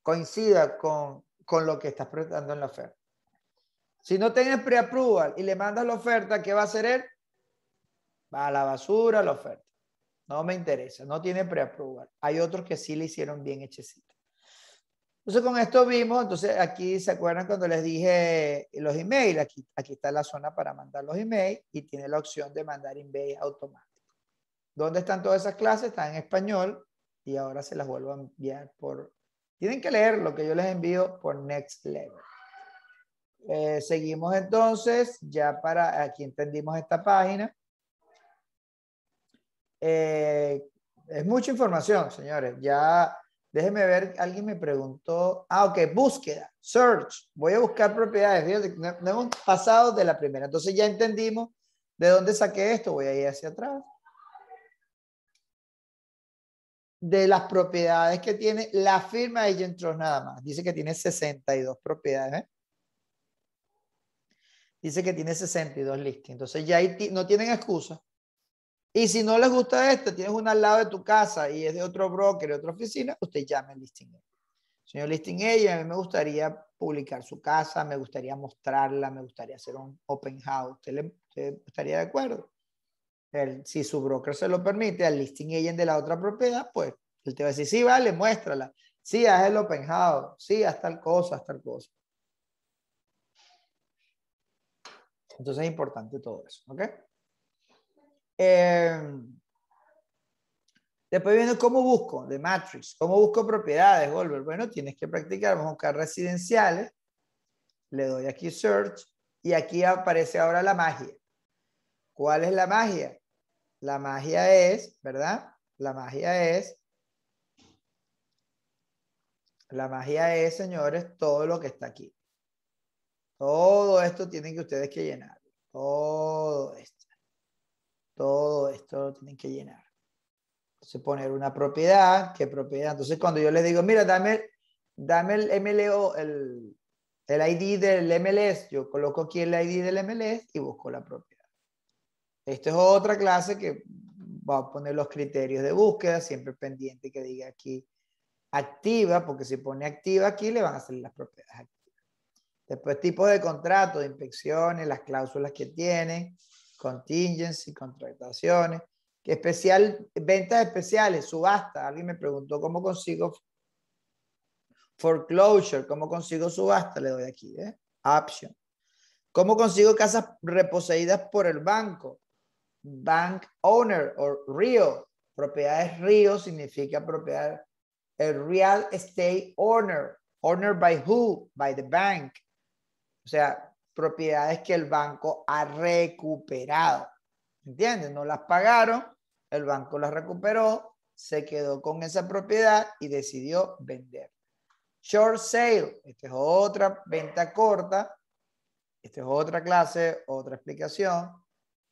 [SPEAKER 1] coincida con, con, lo que estás prestando en la oferta? Si no tienes pre-approval y le mandas la oferta, ¿qué va a hacer él? Va a la basura la oferta no me interesa, no tiene preaprobar. Hay otros que sí le hicieron bien hechecito Entonces con esto vimos, entonces aquí se acuerdan cuando les dije los emails, aquí, aquí está la zona para mandar los emails y tiene la opción de mandar email automático. ¿Dónde están todas esas clases? Están en español y ahora se las vuelvo a enviar por... Tienen que leer lo que yo les envío por Next Level. Eh, seguimos entonces, ya para aquí entendimos esta página. Eh, es mucha información, señores. Ya, déjenme ver, alguien me preguntó, ah, ok, búsqueda, search, voy a buscar propiedades, no, hemos pasado de la primera. Entonces ya entendimos de dónde saqué esto, voy a ir hacia atrás. De las propiedades que tiene la firma de Gentros nada más. Dice que tiene 62 propiedades. ¿eh? Dice que tiene 62 listings. Entonces ya ahí no tienen excusa. Y si no les gusta este, tienes una al lado de tu casa y es de otro broker, de otra oficina, usted llame al listing agent. Señor listing agent, a mí me gustaría publicar su casa, me gustaría mostrarla, me gustaría hacer un open house. ¿Usted, estaría de acuerdo? si su broker se lo permite, al listing agent de la otra propiedad, pues él te va a decir, sí, vale, muéstrala. Sí, haz el open house. Sí, haz tal cosa, haz tal cosa. Entonces es importante todo eso, ¿ok? Em, después viene cómo busco, de Matrix, cómo busco propiedades, volver, Bueno, tienes que practicar, vamos a buscar residenciales, le doy aquí search y aquí aparece ahora la magia. ¿Cuál es la magia? La magia es, ¿verdad? La magia es, la magia es, señores, todo lo que está aquí. Todo esto tienen que ustedes que llenar. Todo esto todo esto lo tienen que llenar. Se poner una propiedad, ¿qué propiedad? Entonces cuando yo les digo, mira, dame, dame el MLO, el, ID del MLS, yo coloco aquí el ID del MLS y busco la propiedad. Esta es otra clase que va a poner los criterios de búsqueda, siempre pendiente que diga aquí activa, porque si pone activa aquí le van a salir las propiedades activas. Después tipo de contrato, de inspecciones, las cláusulas que tienen, contingency, contrataciones, especial, ventas especiales, subasta. Alguien me preguntó cómo consigo foreclosure, cómo consigo subasta, le doy aquí, ¿eh? Option. ¿Cómo consigo casas reposeídas por el banco? Bank owner o RIO. Propiedades RIO significa propiedad, el real estate owner. Owner by who? By the bank. O sea, propiedades que el banco ha recuperado. ¿Entiendes? No las pagaron, el banco las recuperó, se quedó con esa propiedad y decidió vender. Short sale, esta es otra venta corta, esta es otra clase, otra explicación,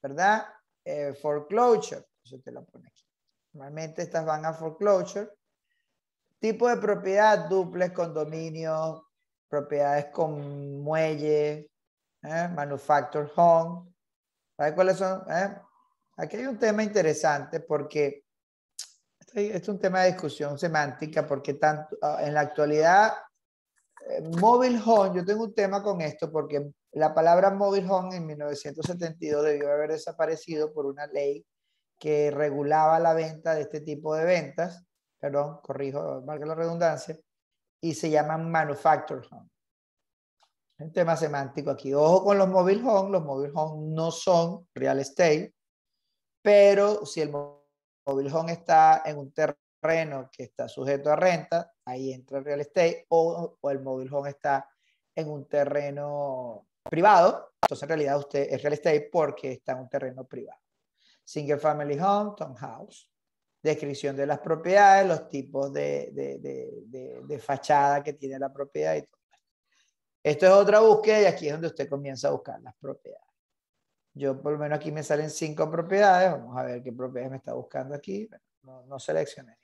[SPEAKER 1] ¿verdad? Eh, foreclosure, te pone aquí. Normalmente estas van a foreclosure. Tipo de propiedad, duples, condominios, propiedades con muelles. ¿eh? Home. cuáles son? ¿Eh? Aquí hay un tema interesante porque es un tema de discusión semántica porque tanto, ah, en la actualidad eh, Mobile Home, yo tengo un tema con esto porque la palabra Mobile Home en 1972 debió haber desaparecido por una ley que regulaba la venta de este tipo de ventas, perdón, corrijo, marca la redundancia, y se llaman Manufactured Home un tema semántico aquí. Ojo con los mobile home. Los mobile home no son real estate, pero si el mobile home está en un terreno que está sujeto a renta, ahí entra el real estate, o, el mobile home está en un terreno privado, entonces en realidad usted es real estate porque está en un terreno privado. Single family home, townhouse. Descripción de las propiedades, los tipos de, de fachada que tiene la propiedad y todo. Esto es otra búsqueda y aquí es donde usted comienza a buscar las propiedades. Yo por lo menos aquí me salen cinco propiedades. Vamos a ver qué propiedades me está buscando aquí. No, no seleccioné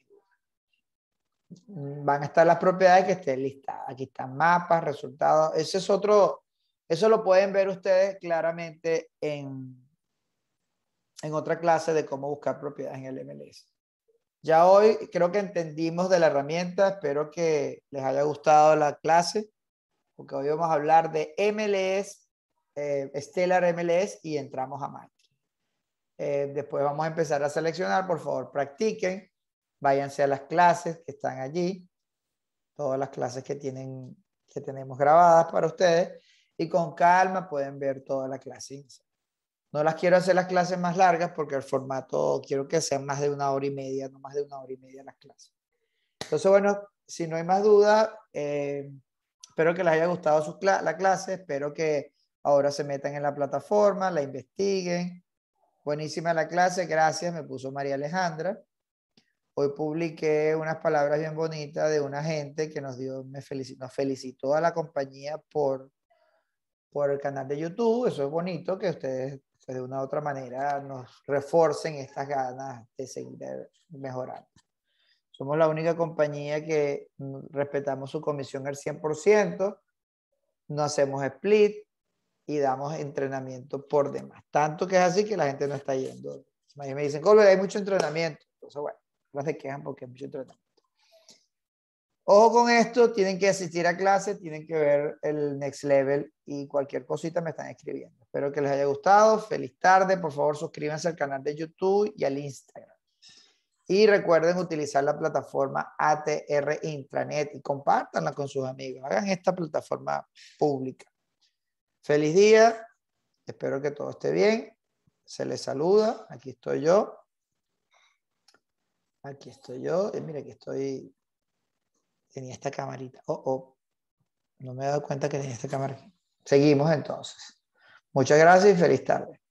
[SPEAKER 1] ninguna. Van a estar las propiedades que estén listadas. Aquí están mapas, resultados. Ese es otro, eso lo pueden ver ustedes claramente en, en otra clase de cómo buscar propiedades en el MLS. Ya hoy creo que entendimos de la herramienta. Espero que les haya gustado la clase porque hoy vamos a hablar de MLS, eh, Stellar MLS y entramos a Maestro. Eh, después vamos a empezar a seleccionar, por favor, practiquen, váyanse a las clases que están allí, todas las clases que, tienen, que tenemos grabadas para ustedes y con calma pueden ver toda la clase. No las quiero hacer las clases más largas porque el formato quiero que sean más de una hora y media, no más de una hora y media las clases. Entonces, bueno, si no hay más dudas, eh, Espero que les haya gustado la clase, espero que ahora se metan en la plataforma, la investiguen. Buenísima la clase, gracias, me puso María Alejandra. Hoy publiqué unas palabras bien bonitas de una gente que nos dio, me nos felicitó a la compañía por, por el canal de YouTube. Eso es bonito que ustedes de una u otra manera nos reforcen estas ganas de seguir mejorando. Somos la única compañía que respetamos su comisión al 100%, no hacemos split y damos entrenamiento por demás. Tanto que es así que la gente no está yendo. me dicen, Colbert, hay mucho entrenamiento. Entonces, bueno, no se quejan porque hay mucho entrenamiento. Ojo con esto, tienen que asistir a clase, tienen que ver el next level y cualquier cosita me están escribiendo. Espero que les haya gustado. Feliz tarde. Por favor, suscríbanse al canal de YouTube y al Instagram. Y recuerden utilizar la plataforma ATR Intranet y compártanla con sus amigos. Hagan esta plataforma pública. Feliz día. Espero que todo esté bien. Se les saluda. Aquí estoy yo. Aquí estoy yo. Y mira, aquí estoy. Tenía esta camarita. Oh, oh. No me he dado cuenta que tenía esta camarita. Seguimos entonces. Muchas gracias y feliz tarde.